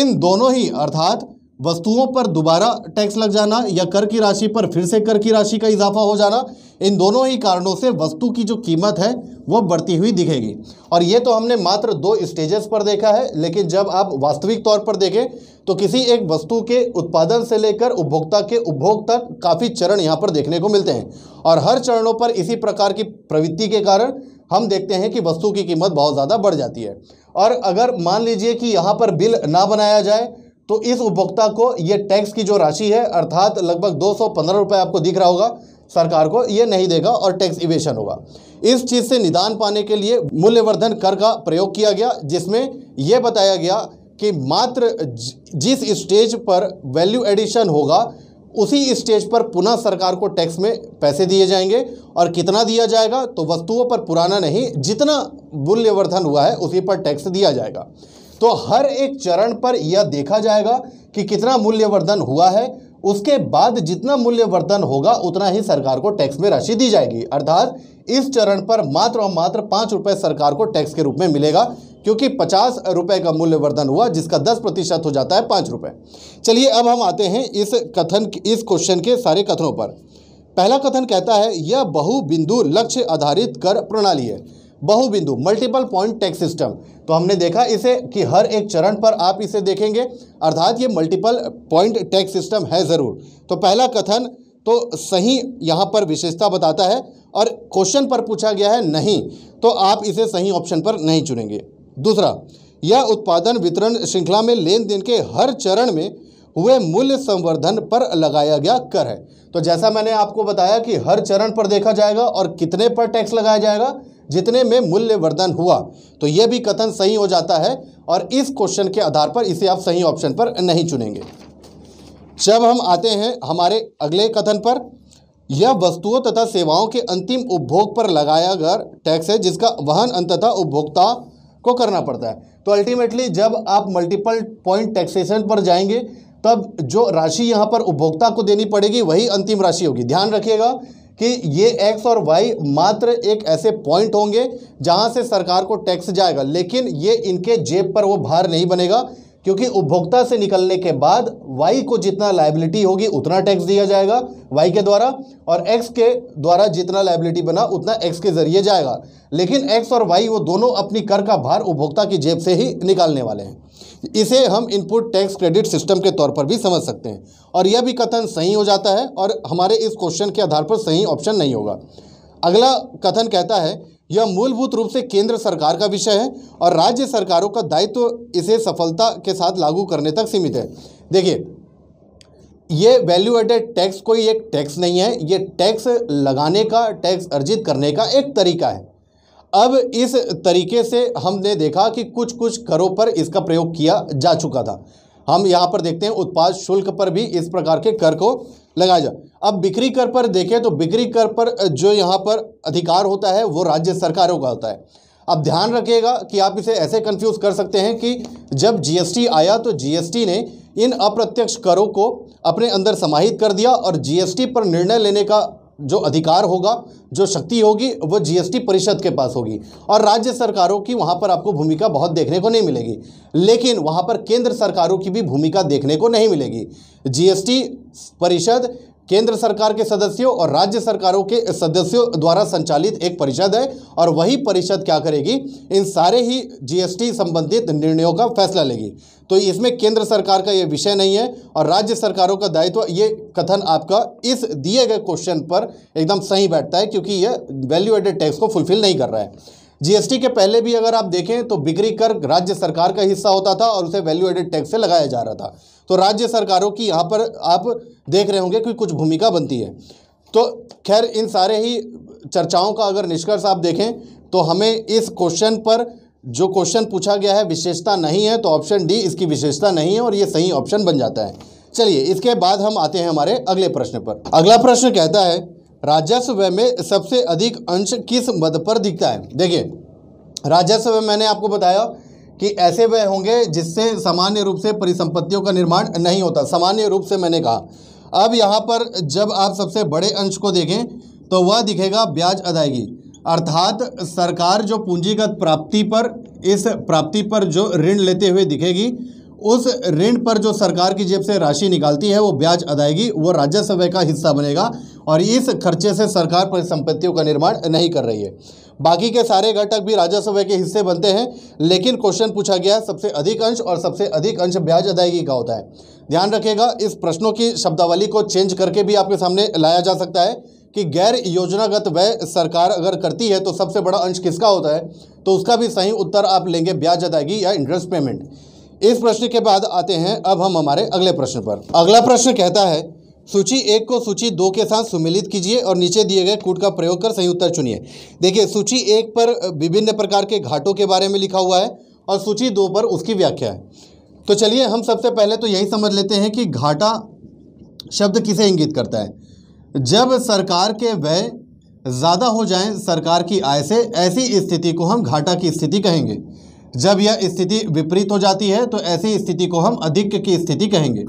इन दोनों ही अर्थात वस्तुओं पर दोबारा टैक्स लग जाना या कर की राशि पर फिर से कर की राशि का इजाफा हो जाना इन दोनों ही कारणों से वस्तु की जो कीमत है वो बढ़ती हुई दिखेगी और ये तो हमने मात्र दो स्टेजेस पर देखा है लेकिन जब आप वास्तविक तौर पर देखें तो किसी एक वस्तु के उत्पादन से लेकर उपभोक्ता के उपभोग तक काफ़ी चरण यहाँ पर देखने को मिलते हैं और हर चरणों पर इसी प्रकार की प्रवृत्ति के कारण हम देखते हैं कि वस्तु की कीमत बहुत ज़्यादा बढ़ जाती है और अगर मान लीजिए कि यहाँ पर बिल ना बनाया जाए तो इस उपभोक्ता को ये टैक्स की जो राशि है अर्थात लगभग दो सौ आपको दिख रहा होगा सरकार को ये नहीं देगा और टैक्स इवेशन होगा इस चीज़ से निदान पाने के लिए मूल्यवर्धन कर का प्रयोग किया गया जिसमें यह बताया गया कि मात्र जिस स्टेज पर वैल्यू एडिशन होगा उसी स्टेज पर पुनः सरकार को टैक्स में पैसे दिए जाएंगे और कितना दिया जाएगा तो वस्तुओं पर पुराना नहीं जितना मूल्यवर्धन हुआ है उसी पर टैक्स दिया जाएगा तो हर एक चरण पर यह देखा जाएगा कि कितना मूल्यवर्धन हुआ है उसके बाद जितना मूल्यवर्धन होगा उतना ही सरकार को टैक्स में राशि दी जाएगी अर्थात इस चरण पर मात्र और मात्र पाँच रुपये सरकार को टैक्स के रूप में मिलेगा क्योंकि पचास रुपये का मूल्यवर्धन हुआ जिसका दस प्रतिशत हो जाता है पाँच रुपये चलिए अब हम आते हैं इस कथन इस क्वेश्चन के सारे कथनों पर पहला कथन कहता है यह बहुबिंदु लक्ष्य आधारित कर प्रणाली है बहुबिंदु मल्टीपल पॉइंट टैक्स सिस्टम तो हमने देखा इसे कि हर एक चरण पर आप इसे देखेंगे अर्थात ये मल्टीपल पॉइंट टैक्स सिस्टम है ज़रूर तो पहला कथन तो सही यहाँ पर विशेषता बताता है और क्वेश्चन पर पूछा गया है नहीं तो आप इसे सही ऑप्शन पर नहीं चुनेंगे दूसरा यह उत्पादन वितरण श्रृंखला में लेन देन के हर चरण में हुए मूल्य संवर्धन पर लगाया गया कर है तो जैसा मैंने आपको बताया कि हर चरण पर देखा जाएगा और कितने पर टैक्स लगाया जाएगा जितने में मूल्यवर्धन हुआ तो यह भी कथन सही हो जाता है और इस क्वेश्चन के आधार पर इसे आप सही ऑप्शन पर नहीं चुनेंगे जब हम आते हैं हमारे अगले कथन पर यह वस्तुओं तथा सेवाओं के अंतिम उपभोग पर लगाया गया टैक्स है जिसका वहन अंततः उपभोक्ता को करना पड़ता है तो अल्टीमेटली जब आप मल्टीपल पॉइंट टैक्सेशन पर जाएंगे तब जो राशि यहां पर उपभोक्ता को देनी पड़ेगी वही अंतिम राशि होगी ध्यान रखिएगा कि ये एक्स और वाई मात्र एक ऐसे पॉइंट होंगे जहां से सरकार को टैक्स जाएगा लेकिन ये इनके जेब पर वो भार नहीं बनेगा क्योंकि उपभोक्ता से निकलने के बाद वाई को जितना लाइबिलिटी होगी उतना टैक्स दिया जाएगा वाई के द्वारा और एक्स के द्वारा जितना लाइबिलिटी बना उतना एक्स के जरिए जाएगा लेकिन एक्स और वाई वो दोनों अपनी कर का भार उपभोक्ता की जेब से ही निकालने वाले हैं इसे हम इनपुट टैक्स क्रेडिट सिस्टम के तौर पर भी समझ सकते हैं और यह भी कथन सही हो जाता है और हमारे इस क्वेश्चन के आधार पर सही ऑप्शन नहीं होगा अगला कथन कहता है यह मूलभूत रूप से केंद्र सरकार का विषय है और राज्य सरकारों का दायित्व तो इसे सफलता के साथ लागू करने तक सीमित है देखिए ये वैल्यू एडेड टैक्स कोई एक टैक्स नहीं है ये टैक्स लगाने का टैक्स अर्जित करने का एक तरीका है अब इस तरीके से हमने देखा कि कुछ कुछ करों पर इसका प्रयोग किया जा चुका था हम यहाँ पर देखते हैं उत्पाद शुल्क पर भी इस प्रकार के कर को लगाया जाए अब बिक्री कर पर देखें तो बिक्री कर पर जो यहाँ पर अधिकार होता है वो राज्य सरकारों का होता है अब ध्यान रखिएगा कि आप इसे ऐसे कंफ्यूज कर सकते हैं कि जब जीएसटी आया तो जीएसटी ने इन अप्रत्यक्ष करों को अपने अंदर समाहित कर दिया और जीएसटी पर निर्णय लेने का जो अधिकार होगा जो शक्ति होगी वो जीएसटी परिषद के पास होगी और राज्य सरकारों की वहाँ पर आपको भूमिका बहुत देखने को नहीं मिलेगी लेकिन वहाँ पर केंद्र सरकारों की भी भूमिका देखने को नहीं मिलेगी जीएसटी परिषद केंद्र सरकार के सदस्यों और राज्य सरकारों के सदस्यों द्वारा संचालित एक परिषद है और वही परिषद क्या करेगी इन सारे ही जीएसटी संबंधित निर्णयों का फैसला लेगी तो इसमें केंद्र सरकार का ये विषय नहीं है और राज्य सरकारों का दायित्व ये कथन आपका इस दिए गए क्वेश्चन पर एकदम सही बैठता है क्योंकि यह वैल्यू एडेड टैक्स को फुलफिल नहीं कर रहा है जीएसटी के पहले भी अगर आप देखें तो बिक्री कर राज्य सरकार का हिस्सा होता था और उसे वैल्यू एडेड टैक्स से लगाया जा रहा था तो राज्य सरकारों की यहाँ पर आप देख रहे होंगे कि कुछ भूमिका बनती है तो खैर इन सारे ही चर्चाओं का अगर निष्कर्ष आप देखें तो हमें इस क्वेश्चन पर जो क्वेश्चन पूछा गया है विशेषता नहीं है तो ऑप्शन डी इसकी विशेषता नहीं है और ये सही ऑप्शन बन जाता है चलिए इसके बाद हम आते हैं हमारे अगले प्रश्न पर अगला प्रश्न कहता है राजस्व में सबसे अधिक अंश किस मद पर दिखता है देखिए राजस्व मैंने आपको बताया कि ऐसे वह होंगे जिससे सामान्य रूप से परिसंपत्तियों का निर्माण नहीं होता सामान्य रूप से मैंने कहा अब यहाँ पर जब आप सबसे बड़े अंश को देखें तो वह दिखेगा ब्याज अदायगी अर्थात सरकार जो पूंजीगत प्राप्ति पर इस प्राप्ति पर जो ऋण लेते हुए दिखेगी उस ऋण पर जो सरकार की जेब से राशि निकालती है वो ब्याज अदायगी वो राज्यसभा का हिस्सा बनेगा और इस खर्चे से सरकार परिसंपत्तियों का निर्माण नहीं कर रही है बाकी के सारे घटक भी राजस्व के हिस्से बनते हैं लेकिन क्वेश्चन पूछा गया है सबसे अधिक अंश और सबसे अधिक अंश ब्याज अदायगी का होता है ध्यान रखेगा इस प्रश्नों की शब्दावली को चेंज करके भी आपके सामने लाया जा सकता है कि गैर योजनागत व्यय सरकार अगर करती है तो सबसे बड़ा अंश किसका होता है तो उसका भी सही उत्तर आप लेंगे ब्याज अदायगी या इंटरेस्ट पेमेंट इस प्रश्न के बाद आते हैं अब हम हमारे अगले प्रश्न पर अगला प्रश्न कहता है सूची एक को सूची दो के साथ सुमिलित कीजिए और नीचे दिए गए कूट का प्रयोग कर सही उत्तर चुनिए देखिए सूची एक पर विभिन्न प्रकार के घाटों के बारे में लिखा हुआ है और सूची दो पर उसकी व्याख्या है तो चलिए हम सबसे पहले तो यही समझ लेते हैं कि घाटा शब्द किसे इंगित करता है जब सरकार के व्यय ज़्यादा हो जाएं सरकार की आय से ऐसी स्थिति को हम घाटा की स्थिति कहेंगे जब यह स्थिति विपरीत हो जाती है तो ऐसी स्थिति को हम अधिक की स्थिति कहेंगे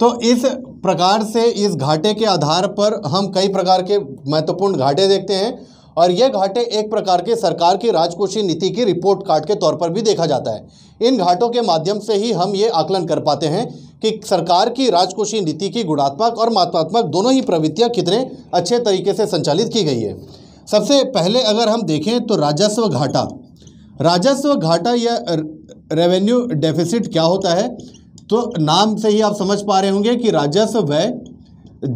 तो इस प्रकार से इस घाटे के आधार पर हम कई प्रकार के महत्वपूर्ण घाटे देखते हैं और ये घाटे एक प्रकार के सरकार की राजकोषीय नीति की रिपोर्ट कार्ड के तौर पर भी देखा जाता है इन घाटों के माध्यम से ही हम ये आकलन कर पाते हैं कि सरकार की राजकोषीय नीति की गुणात्मक और मात्रात्मक दोनों ही प्रवृत्तियाँ कितने अच्छे तरीके से संचालित की गई है सबसे पहले अगर हम देखें तो राजस्व घाटा राजस्व घाटा या रेवेन्यू डेफिसिट क्या होता है तो नाम से ही आप समझ पा रहे होंगे कि राजस्व व्यय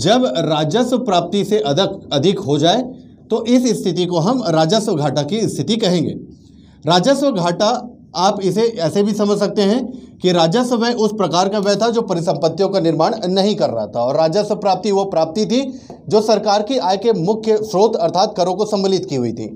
जब राजस्व प्राप्ति से अधिक अधिक हो जाए तो इस स्थिति को हम राजस्व घाटा की स्थिति कहेंगे राजस्व घाटा आप इसे ऐसे भी समझ सकते हैं कि राजस्व व्यय उस प्रकार का व्यय था जो परिसंपत्तियों का निर्माण नहीं कर रहा था और राजस्व प्राप्ति वो प्राप्ति थी जो सरकार की आय के मुख्य स्रोत अर्थात करों को सम्मिलित की हुई थी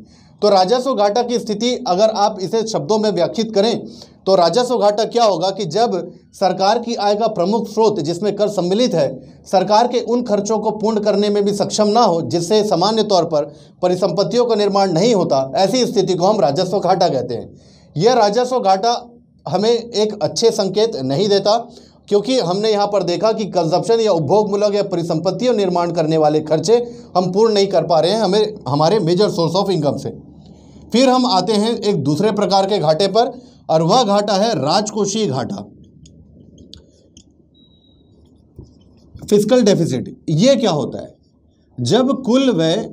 तो राजस्व घाटा की स्थिति अगर आप इसे शब्दों में व्याख्यित करें तो राजस्व घाटा क्या होगा कि जब सरकार की आय का प्रमुख स्रोत जिसमें कर सम्मिलित है सरकार के उन खर्चों को पूर्ण करने में भी सक्षम ना हो जिससे सामान्य तौर पर परिसंपत्तियों का निर्माण नहीं होता ऐसी स्थिति को हम राजस्व घाटा कहते हैं यह राजस्व घाटा हमें एक अच्छे संकेत नहीं देता क्योंकि हमने यहाँ पर देखा कि कंजप्शन या उपभोगमूलक या परिसंपत्तियों निर्माण करने वाले खर्चे हम पूर्ण नहीं कर पा रहे हैं हमें हमारे मेजर सोर्स ऑफ इनकम से फिर हम आते हैं एक दूसरे प्रकार के घाटे पर और वह घाटा है राजकोषीय घाटा फिजिकल डेफिसिट ये क्या होता है जब कुल व्यय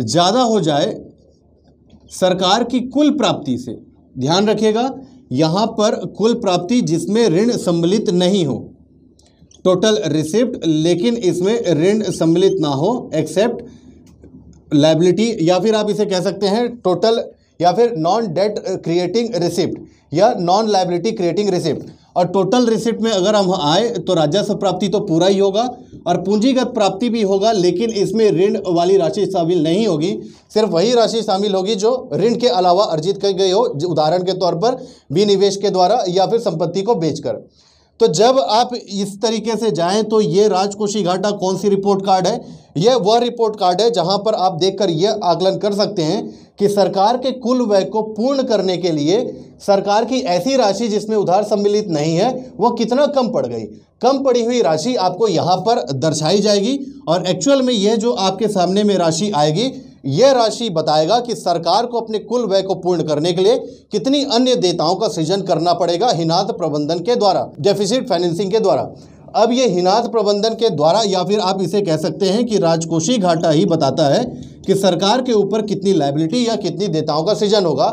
ज़्यादा हो जाए सरकार की कुल प्राप्ति से ध्यान रखिएगा यहां पर कुल प्राप्ति जिसमें ऋण सम्मिलित नहीं हो टोटल रिसिप्ट लेकिन इसमें ऋण सम्मिलित ना हो एक्सेप्ट लाइबिलिटी या फिर आप इसे कह सकते हैं टोटल या फिर नॉन डेट क्रिएटिंग रिसिप्ट या नॉन लाइबिलिटी क्रिएटिंग रिसिप्ट और टोटल रिसिप्ट में अगर हम आए तो राजस्व प्राप्ति तो पूरा ही होगा और पूंजीगत प्राप्ति भी होगा लेकिन इसमें ऋण वाली राशि शामिल नहीं होगी सिर्फ वही राशि शामिल होगी जो ऋण के अलावा अर्जित की गई हो उदाहरण के तौर पर विनिवेश के द्वारा या फिर संपत्ति को बेचकर तो जब आप इस तरीके से जाएं तो ये राजकोषी घाटा कौन सी रिपोर्ट कार्ड है यह वह रिपोर्ट कार्ड है जहां पर आप देखकर यह आकलन कर सकते हैं कि सरकार के कुल व्यय को पूर्ण करने के लिए सरकार की ऐसी राशि जिसमें उधार सम्मिलित नहीं है वह कितना कम पड़ गई कम पड़ी हुई राशि आपको यहाँ पर दर्शाई जाएगी और एक्चुअल में यह जो आपके सामने में राशि आएगी यह राशि बताएगा कि सरकार को अपने कुल व्यय को पूर्ण करने के लिए कितनी अन्य देताओं का सृजन करना पड़ेगा हिनाथ प्रबंधन के द्वारा डेफिसिट फाइनेंसिंग के द्वारा अब ये हिनाथ प्रबंधन के द्वारा या फिर आप इसे कह सकते हैं कि राजकोषीय घाटा ही बताता है कि सरकार के ऊपर कितनी लाइबिलिटी या कितनी देताओं का सृजन होगा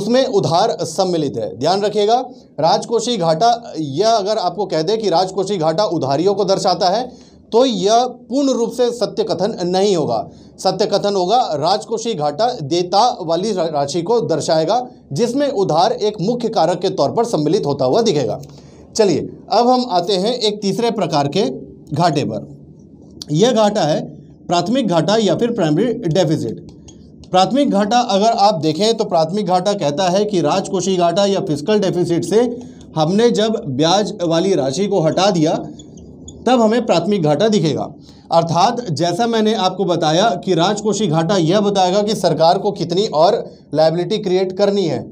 उसमें उधार सम्मिलित है ध्यान रखिएगा राजकोषीय घाटा यह अगर आपको कह दे कि राजकोषीय घाटा उधारियों को दर्शाता है तो यह पूर्ण रूप से सत्य कथन नहीं होगा सत्य कथन होगा राजकोषीय घाटा देता वाली राशि को दर्शाएगा जिसमें उधार एक मुख्य कारक के तौर पर सम्मिलित होता हुआ दिखेगा चलिए अब हम आते हैं एक तीसरे प्रकार के घाटे पर यह घाटा है प्राथमिक घाटा या फिर प्राइमरी डेफिसिट प्राथमिक घाटा अगर आप देखें तो प्राथमिक घाटा कहता है कि राजकोषीय घाटा या फिजिकल डेफिसिट से हमने जब ब्याज वाली राशि को हटा दिया तब हमें प्राथमिक घाटा दिखेगा अर्थात जैसा मैंने आपको बताया कि राजकोषी घाटा यह बताएगा कि सरकार को कितनी और लाइबिलिटी क्रिएट करनी है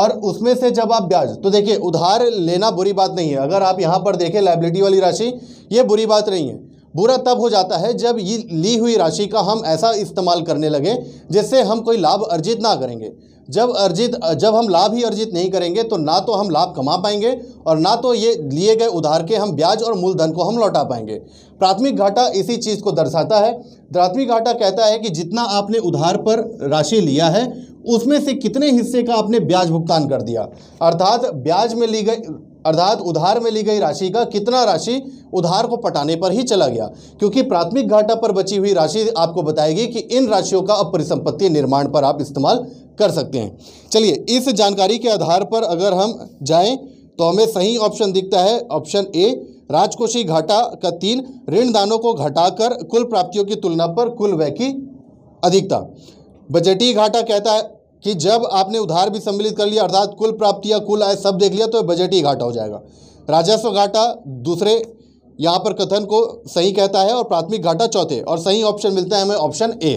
और उसमें से जब आप ब्याज तो देखिए उधार लेना बुरी बात नहीं है अगर आप यहाँ पर देखें लाइबिलिटी वाली राशि ये बुरी बात नहीं है बुरा तब हो जाता है जब ये ली हुई राशि का हम ऐसा इस्तेमाल करने लगें जिससे हम कोई लाभ अर्जित ना करेंगे जब अर्जित जब हम लाभ ही अर्जित नहीं करेंगे तो ना तो हम लाभ कमा पाएंगे और ना तो ये लिए गए उधार के हम ब्याज और मूलधन को हम लौटा पाएंगे प्राथमिक घाटा इसी चीज़ को दर्शाता है प्राथमिक घाटा कहता है कि जितना आपने उधार पर राशि लिया है उसमें से कितने हिस्से का आपने ब्याज भुगतान कर दिया अर्थात ब्याज में ली गई अर्थात उधार में ली गई राशि का कितना राशि उधार को पटाने पर ही चला गया क्योंकि प्राथमिक घाटा पर बची हुई राशि आपको बताएगी कि इन राशियों का अब परिसंपत्ति निर्माण पर आप इस्तेमाल कर सकते हैं चलिए इस जानकारी के आधार पर अगर हम जाएं तो हमें सही ऑप्शन दिखता है ऑप्शन ए राजकोषीय घाटा का तीन ऋणदानों को घटाकर कुल प्राप्तियों की तुलना पर कुल व्यय की अधिकता बजटीय घाटा कहता है कि जब आपने उधार भी सम्मिलित कर लिया अर्थात कुल प्राप्तियाँ या कुल आय सब देख लिया तो बजट ही घाटा हो जाएगा राजस्व घाटा दूसरे यहाँ पर कथन को सही कहता है और प्राथमिक घाटा चौथे और सही ऑप्शन मिलता है हमें ऑप्शन ए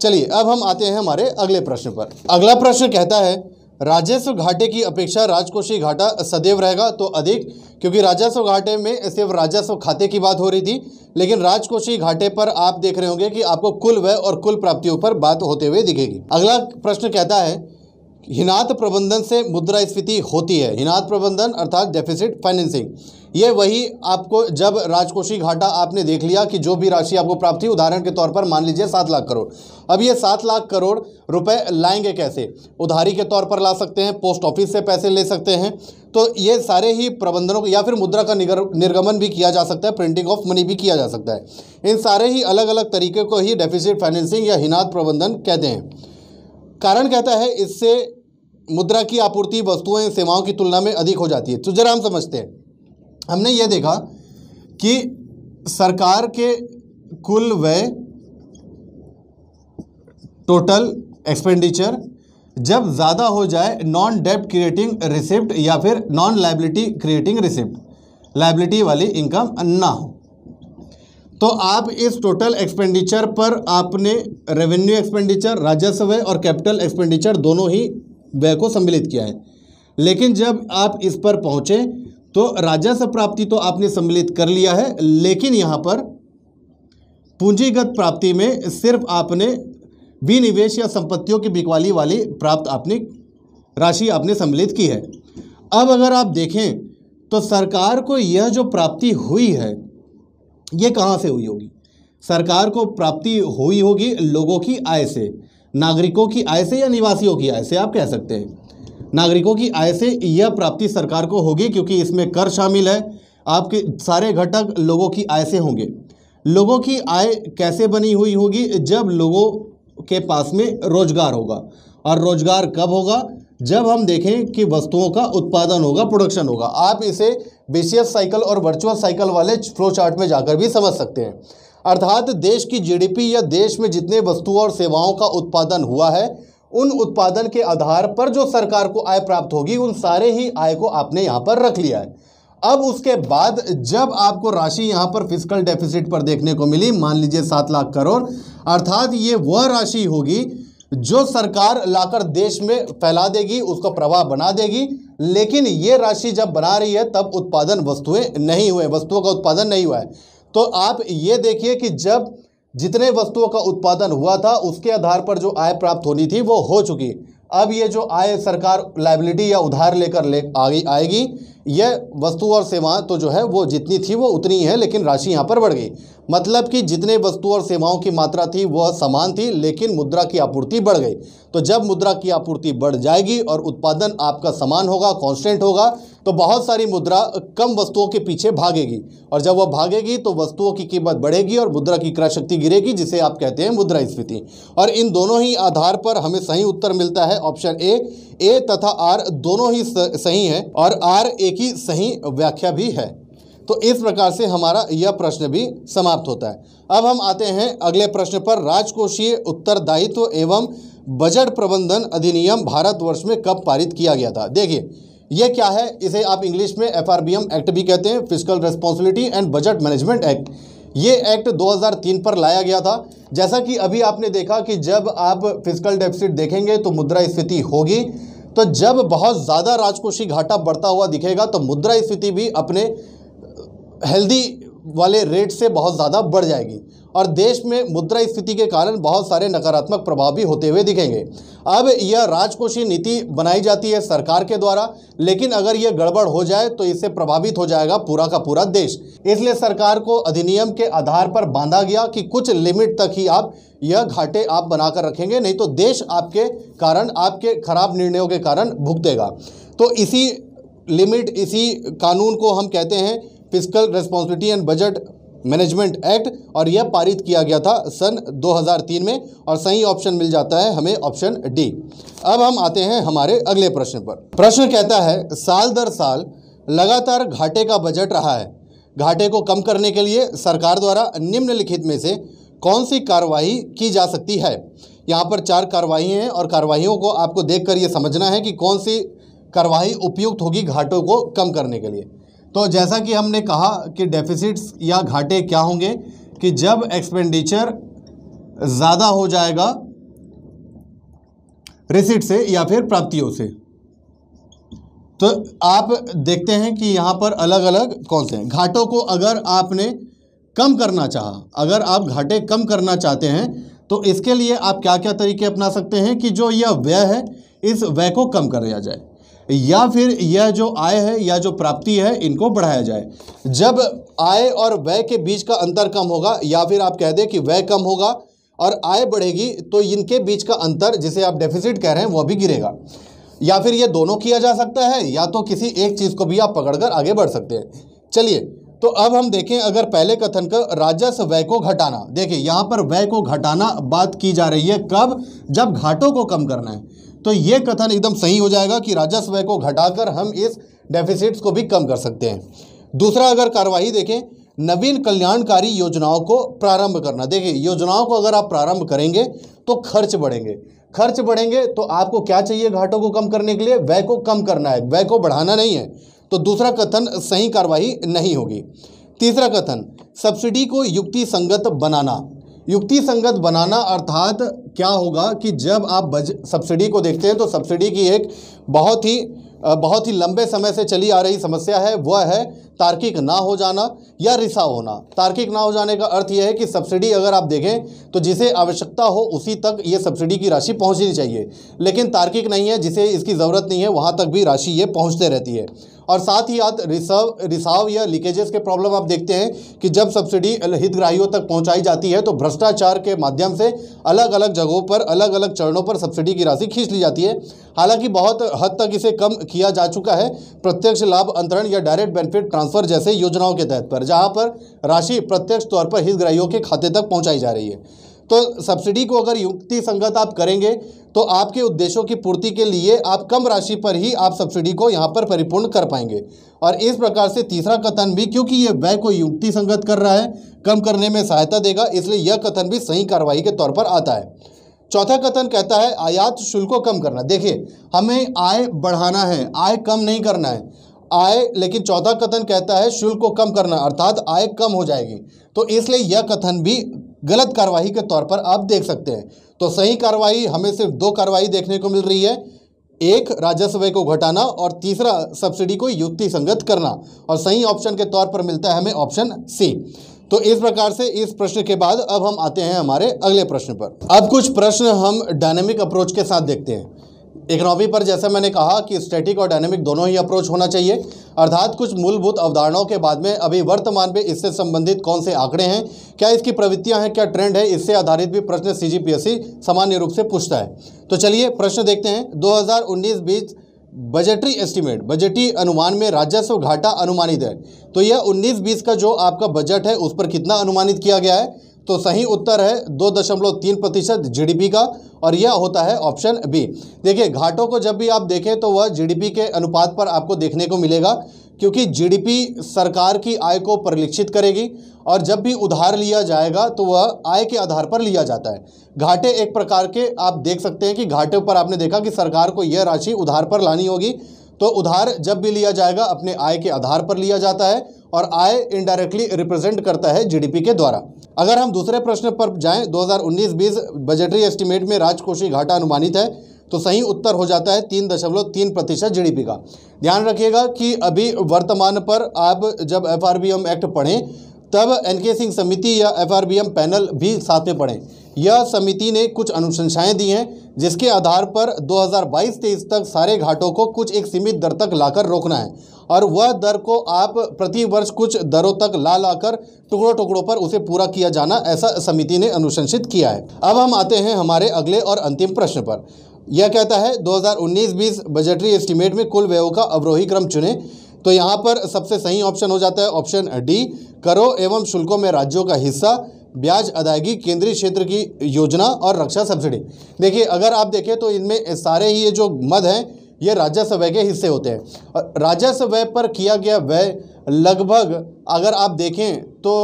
चलिए अब हम आते हैं हमारे अगले प्रश्न पर अगला प्रश्न कहता है राजस्व घाटे की अपेक्षा राजकोषीय घाटा सदैव रहेगा तो अधिक क्योंकि राजस्व घाटे में सिर्फ राजस्व खाते की बात हो रही थी लेकिन राजकोषीय घाटे पर आप देख रहे होंगे कि आपको कुल व्यय और कुल प्राप्तियों पर बात होते हुए दिखेगी अगला प्रश्न कहता है हिनाथ प्रबंधन से मुद्रा स्फीति होती है हिनाथ प्रबंधन अर्थात डेफिसिट फाइनेंसिंग ये वही आपको जब राजकोषीय घाटा आपने देख लिया कि जो भी राशि आपको प्राप्त हुई उदाहरण के तौर पर मान लीजिए सात लाख करोड़ अब ये सात लाख करोड़ रुपए लाएंगे कैसे उधारी के तौर पर ला सकते हैं पोस्ट ऑफिस से पैसे ले सकते हैं तो ये सारे ही प्रबंधनों को या फिर मुद्रा का निर्गमन भी किया जा सकता है प्रिंटिंग ऑफ मनी भी किया जा सकता है इन सारे ही अलग अलग तरीके को ही डेफिसिट फाइनेंसिंग या हिनाथ प्रबंधन कहते हैं कारण कहता है इससे मुद्रा की आपूर्ति वस्तुओं या सेवाओं की तुलना में अधिक हो जाती है तो जरा हम समझते हैं हमने ये देखा कि सरकार के कुल व्यय टोटल एक्सपेंडिचर जब ज़्यादा हो जाए नॉन डेप्ट क्रिएटिंग रिसिप्ट या फिर non liability creating receipt liability वाली इनकम ना हो तो आप इस टोटल एक्सपेंडिचर पर आपने रेवेन्यू एक्सपेंडिचर राजस्व व्यय और कैपिटल एक्सपेंडिचर दोनों ही व्यय को सम्मिलित किया है लेकिन जब आप इस पर पहुँचे तो राजस्व प्राप्ति तो आपने सम्मिलित कर लिया है लेकिन यहाँ पर पूंजीगत प्राप्ति में सिर्फ आपने विनिवेश या संपत्तियों की बिकवाली वाली प्राप्त आपने राशि आपने सम्मिलित की है अब अगर आप देखें तो सरकार को यह जो प्राप्ति हुई है ये कहाँ से हुई होगी सरकार को प्राप्ति हुई होगी लोगों की आय से नागरिकों की आय से या निवासियों की आय से आप कह सकते हैं नागरिकों की आय से यह प्राप्ति सरकार को होगी क्योंकि इसमें कर शामिल है आपके सारे घटक लोगों की आय से होंगे लोगों की आय कैसे बनी हुई होगी जब लोगों के पास में रोजगार होगा और रोजगार कब होगा जब हम देखें कि वस्तुओं का उत्पादन होगा प्रोडक्शन होगा आप इसे बीसीएस साइकिल और वर्चुअल साइकिल वाले फ्लो चार्ट में जाकर भी समझ सकते हैं अर्थात देश की जीडीपी या देश में जितने वस्तुओं और सेवाओं का उत्पादन हुआ है उन उत्पादन के आधार पर जो सरकार को आय प्राप्त होगी उन सारे ही आय को आपने यहाँ पर रख लिया है अब उसके बाद जब आपको राशि यहाँ पर फिजिकल डेफिसिट पर देखने को मिली मान लीजिए सात लाख करोड़ अर्थात ये वह राशि होगी जो सरकार लाकर देश में फैला देगी उसका प्रवाह बना देगी लेकिन ये राशि जब बना रही है तब उत्पादन वस्तुएं नहीं हुए वस्तुओं का उत्पादन नहीं हुआ है तो आप ये देखिए कि जब जितने वस्तुओं का उत्पादन हुआ था उसके आधार पर जो आय प्राप्त होनी थी वो हो चुकी अब ये जो आए सरकार लाइबिलिटी या उधार लेकर ले आई आएगी ये वस्तु और सेवाएं तो जो है वो जितनी थी वो उतनी ही है लेकिन राशि यहाँ पर बढ़ गई मतलब कि जितने वस्तु और सेवाओं की मात्रा थी वह समान थी लेकिन मुद्रा की आपूर्ति बढ़ गई तो जब मुद्रा की आपूर्ति बढ़ जाएगी और उत्पादन आपका समान होगा कॉन्स्टेंट होगा तो बहुत सारी मुद्रा कम वस्तुओं के पीछे भागेगी और जब वह भागेगी तो वस्तुओं की कीमत बढ़ेगी और मुद्रा की क्रय शक्ति गिरेगी जिसे आप कहते हैं मुद्रा स्फीति और इन दोनों ही आधार पर हमें सही उत्तर मिलता है ऑप्शन ए ए तथा आर दोनों ही सही है और आर ए की सही व्याख्या भी है तो इस प्रकार से हमारा यह प्रश्न भी समाप्त होता है अब हम आते हैं अगले प्रश्न पर राजकोषीय उत्तरदायित्व एवं बजट प्रबंधन अधिनियम भारतवर्ष में कब पारित किया गया था देखिए ये क्या है इसे आप इंग्लिश में एफ एक्ट भी कहते हैं physical responsibility and budget management act ये एक्ट 2003 पर लाया गया था जैसा कि अभी आपने देखा कि जब आप फिजिकल डेफिसिट देखेंगे तो मुद्रा स्थिति होगी तो जब बहुत ज़्यादा राजकोषीय घाटा बढ़ता हुआ दिखेगा तो मुद्रा स्थिति भी अपने हेल्दी वाले रेट से बहुत ज़्यादा बढ़ जाएगी और देश में मुद्रा स्फीति के कारण बहुत सारे नकारात्मक प्रभाव भी होते हुए दिखेंगे अब यह राजकोषीय नीति बनाई जाती है सरकार के द्वारा लेकिन अगर यह गड़बड़ हो जाए तो इससे प्रभावित हो जाएगा पूरा का पूरा देश इसलिए सरकार को अधिनियम के आधार पर बांधा गया कि कुछ लिमिट तक ही आप यह घाटे आप बनाकर रखेंगे नहीं तो देश आपके कारण आपके खराब निर्णयों के कारण भुगतेगा तो इसी लिमिट इसी कानून को हम कहते हैं physical responsibility and budget management act और यह पारित किया गया था सन 2003 में और सही ऑप्शन मिल जाता है हमें ऑप्शन डी अब हम आते हैं हमारे अगले प्रश्न पर प्रश्न कहता है साल दर साल लगातार घाटे का बजट रहा है घाटे को कम करने के लिए सरकार द्वारा निम्नलिखित में से कौन सी कार्रवाई की जा सकती है यहाँ पर चार कार्रवाई हैं और कार्रवाइयों को आपको देखकर ये समझना है कि कौन सी कार्रवाई उपयुक्त होगी घाटों को कम करने के लिए तो जैसा कि हमने कहा कि डेफिसिट्स या घाटे क्या होंगे कि जब एक्सपेंडिचर ज़्यादा हो जाएगा रिसिट से या फिर प्राप्तियों से तो आप देखते हैं कि यहाँ पर अलग अलग कौन से हैं घाटों को अगर आपने कम करना चाहा अगर आप घाटे कम करना चाहते हैं तो इसके लिए आप क्या क्या तरीके अपना सकते हैं कि जो यह व्यय है इस व्यय को कम कर दिया जाए या फिर यह जो आय है या जो प्राप्ति है इनको बढ़ाया जाए जब आय और व्यय के बीच का अंतर कम होगा या फिर आप कह दें कि व्यय कम होगा और आय बढ़ेगी तो इनके बीच का अंतर जिसे आप डेफिसिट कह रहे हैं वह भी गिरेगा या फिर ये दोनों किया जा सकता है या तो किसी एक चीज़ को भी आप पकड़कर आगे बढ़ सकते हैं चलिए तो अब हम देखें अगर पहले कथन का राजस्व व्यय को घटाना देखिए यहाँ पर व्यय को घटाना बात की जा रही है कब जब घाटों को कम करना है तो ये कथन एकदम सही हो जाएगा कि राजस्व को घटाकर हम इस डेफिसिट्स को भी कम कर सकते हैं दूसरा अगर कार्रवाई देखें नवीन कल्याणकारी योजनाओं को प्रारंभ करना देखिए योजनाओं को अगर आप प्रारंभ करेंगे तो खर्च बढ़ेंगे खर्च बढ़ेंगे तो आपको क्या चाहिए घाटों को कम करने के लिए व्यय को कम करना है व्यय को बढ़ाना नहीं है तो दूसरा कथन सही कार्रवाई नहीं होगी तीसरा कथन सब्सिडी को युक्ति संगत बनाना युक्ति संगत बनाना अर्थात क्या होगा कि जब आप बज सब्सिडी को देखते हैं तो सब्सिडी की एक बहुत ही बहुत ही लंबे समय से चली आ रही समस्या है वह है तार्किक ना हो जाना या रिसाव होना तार्किक ना हो जाने का अर्थ यह है कि सब्सिडी अगर आप देखें तो जिसे आवश्यकता हो उसी तक ये सब्सिडी की राशि पहुंचनी चाहिए लेकिन तार्किक नहीं है जिसे इसकी ज़रूरत नहीं है वहाँ तक भी राशि ये पहुँचते रहती है और साथ ही साथ रिसर्व रिसाव या लीकेजेस के प्रॉब्लम आप देखते हैं कि जब सब्सिडी हितग्राहियों तक पहुंचाई जाती है तो भ्रष्टाचार के माध्यम से अलग अलग जगहों पर अलग अलग चरणों पर सब्सिडी की राशि खींच ली जाती है हालांकि बहुत हद तक इसे कम किया जा चुका है प्रत्यक्ष लाभ अंतरण या डायरेक्ट बेनिफिट ट्रांसफर जैसे योजनाओं के तहत पर जहाँ पर राशि प्रत्यक्ष तौर पर हितग्राहियों के खाते तक पहुँचाई जा रही है तो सब्सिडी को अगर युक्ति संगत आप करेंगे तो आपके उद्देश्यों की पूर्ति के लिए आप कम राशि पर ही आप सब्सिडी को यहाँ पर परिपूर्ण कर पाएंगे और इस प्रकार से तीसरा कथन भी क्योंकि ये व्यय को युक्ति संगत कर रहा है कम करने में सहायता देगा इसलिए यह कथन भी सही कार्रवाई के तौर पर आता है चौथा कथन कहता है आयात शुल्क को कम करना देखिए हमें आय बढ़ाना है आय कम नहीं करना है आय लेकिन चौथा कथन कहता है शुल्क को कम करना अर्थात आय कम हो जाएगी तो इसलिए यह कथन भी गलत कार्रवाई के तौर पर आप देख सकते हैं तो सही कार्रवाई हमें सिर्फ दो कार्रवाई देखने को मिल रही है एक राजस्व को घटाना और तीसरा सब्सिडी को युक्ति संगत करना और सही ऑप्शन के तौर पर मिलता है हमें ऑप्शन सी तो इस प्रकार से इस प्रश्न के बाद अब हम आते हैं हमारे अगले प्रश्न पर अब कुछ प्रश्न हम डायनेमिक अप्रोच के साथ देखते हैं इकोनॉमी पर जैसे मैंने कहा कि स्टैटिक और डायनेमिक दोनों ही अप्रोच होना चाहिए अर्थात कुछ मूलभूत अवधारणाओं के बाद में अभी वर्तमान में इससे संबंधित कौन से आंकड़े हैं क्या इसकी प्रवृत्तियां हैं क्या ट्रेंड है इससे आधारित भी प्रश्न सीजीपीएससी सामान्य रूप से पूछता है तो चलिए प्रश्न देखते हैं दो बीच बजटरी एस्टिमेट बजटी अनुमान में राजस्व घाटा अनुमानित है तो यह उन्नीस बीस का जो आपका बजट है उस पर कितना अनुमानित किया गया है तो सही उत्तर है दो दशमलव तीन प्रतिशत जी का और यह होता है ऑप्शन बी देखिए घाटों को जब भी आप देखें तो वह जीडीपी के अनुपात पर आपको देखने को मिलेगा क्योंकि जीडीपी सरकार की आय को परिलक्षित करेगी और जब भी उधार लिया जाएगा तो वह आय के आधार पर लिया जाता है घाटे एक प्रकार के आप देख सकते हैं कि घाटे पर आपने देखा कि सरकार को यह राशि उधार पर लानी होगी तो उधार जब भी लिया जाएगा अपने आय के आधार पर लिया जाता है और आय इनडायरेक्टली रिप्रेजेंट करता है जीडीपी के द्वारा अगर हम दूसरे प्रश्न पर जाएं 2019-20 बजटरी एस्टिमेट में राजकोषीय घाटा अनुमानित है तो सही उत्तर हो जाता है तीन दशमलव तीन प्रतिशत जी का ध्यान रखिएगा कि अभी वर्तमान पर आप जब एफ एक्ट पढ़ें तब एन के सिंह समिति या एफ पैनल भी साथ में पढ़ें यह समिति ने कुछ अनुशंसाएं दी हैं जिसके आधार पर 2022 हज़ार तक सारे घाटों को कुछ एक सीमित दर तक लाकर रोकना है और वह दर को आप प्रति वर्ष कुछ दरों तक ला लाकर टुकड़ों टुकड़ों पर उसे पूरा किया जाना ऐसा समिति ने अनुशंसित किया है अब हम आते हैं हमारे अगले और अंतिम प्रश्न पर यह कहता है 2019-20 बजटरी एस्टीमेट में कुल व्ययों का अवरोही क्रम चुने तो यहाँ पर सबसे सही ऑप्शन हो जाता है ऑप्शन डी करो एवं शुल्कों में राज्यों का हिस्सा ब्याज अदायगी केंद्रीय क्षेत्र की योजना और रक्षा सब्सिडी देखिए अगर आप देखें तो इनमें सारे ही ये जो मद हैं ये राजस्व व्यय के हिस्से होते हैं राजस्व व्यय पर किया गया व्यय लगभग अगर आप देखें तो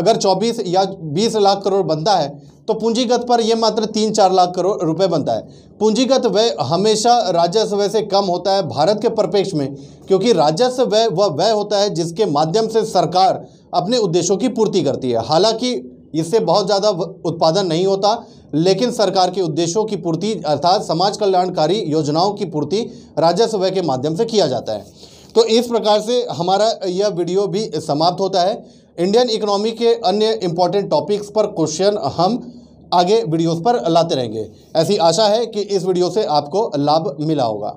अगर 24 या 20 लाख करोड़ बनता है तो पूंजीगत पर यह मात्र तीन चार लाख करोड़ रुपए बनता है पूंजीगत व्यय हमेशा राजस्व व्यय से कम होता है भारत के परिपेक्ष में क्योंकि राजस्व व्यय वह व्यय होता है जिसके माध्यम से सरकार अपने उद्देश्यों की पूर्ति करती है हालांकि इससे बहुत ज़्यादा उत्पादन नहीं होता लेकिन सरकार के उद्देश्यों की पूर्ति अर्थात समाज कल्याणकारी योजनाओं की पूर्ति राजस्व के माध्यम से किया जाता है तो इस प्रकार से हमारा यह वीडियो भी समाप्त होता है इंडियन इकोनॉमी के अन्य इम्पॉर्टेंट टॉपिक्स पर क्वेश्चन हम आगे वीडियोस पर लाते रहेंगे ऐसी आशा है कि इस वीडियो से आपको लाभ मिला होगा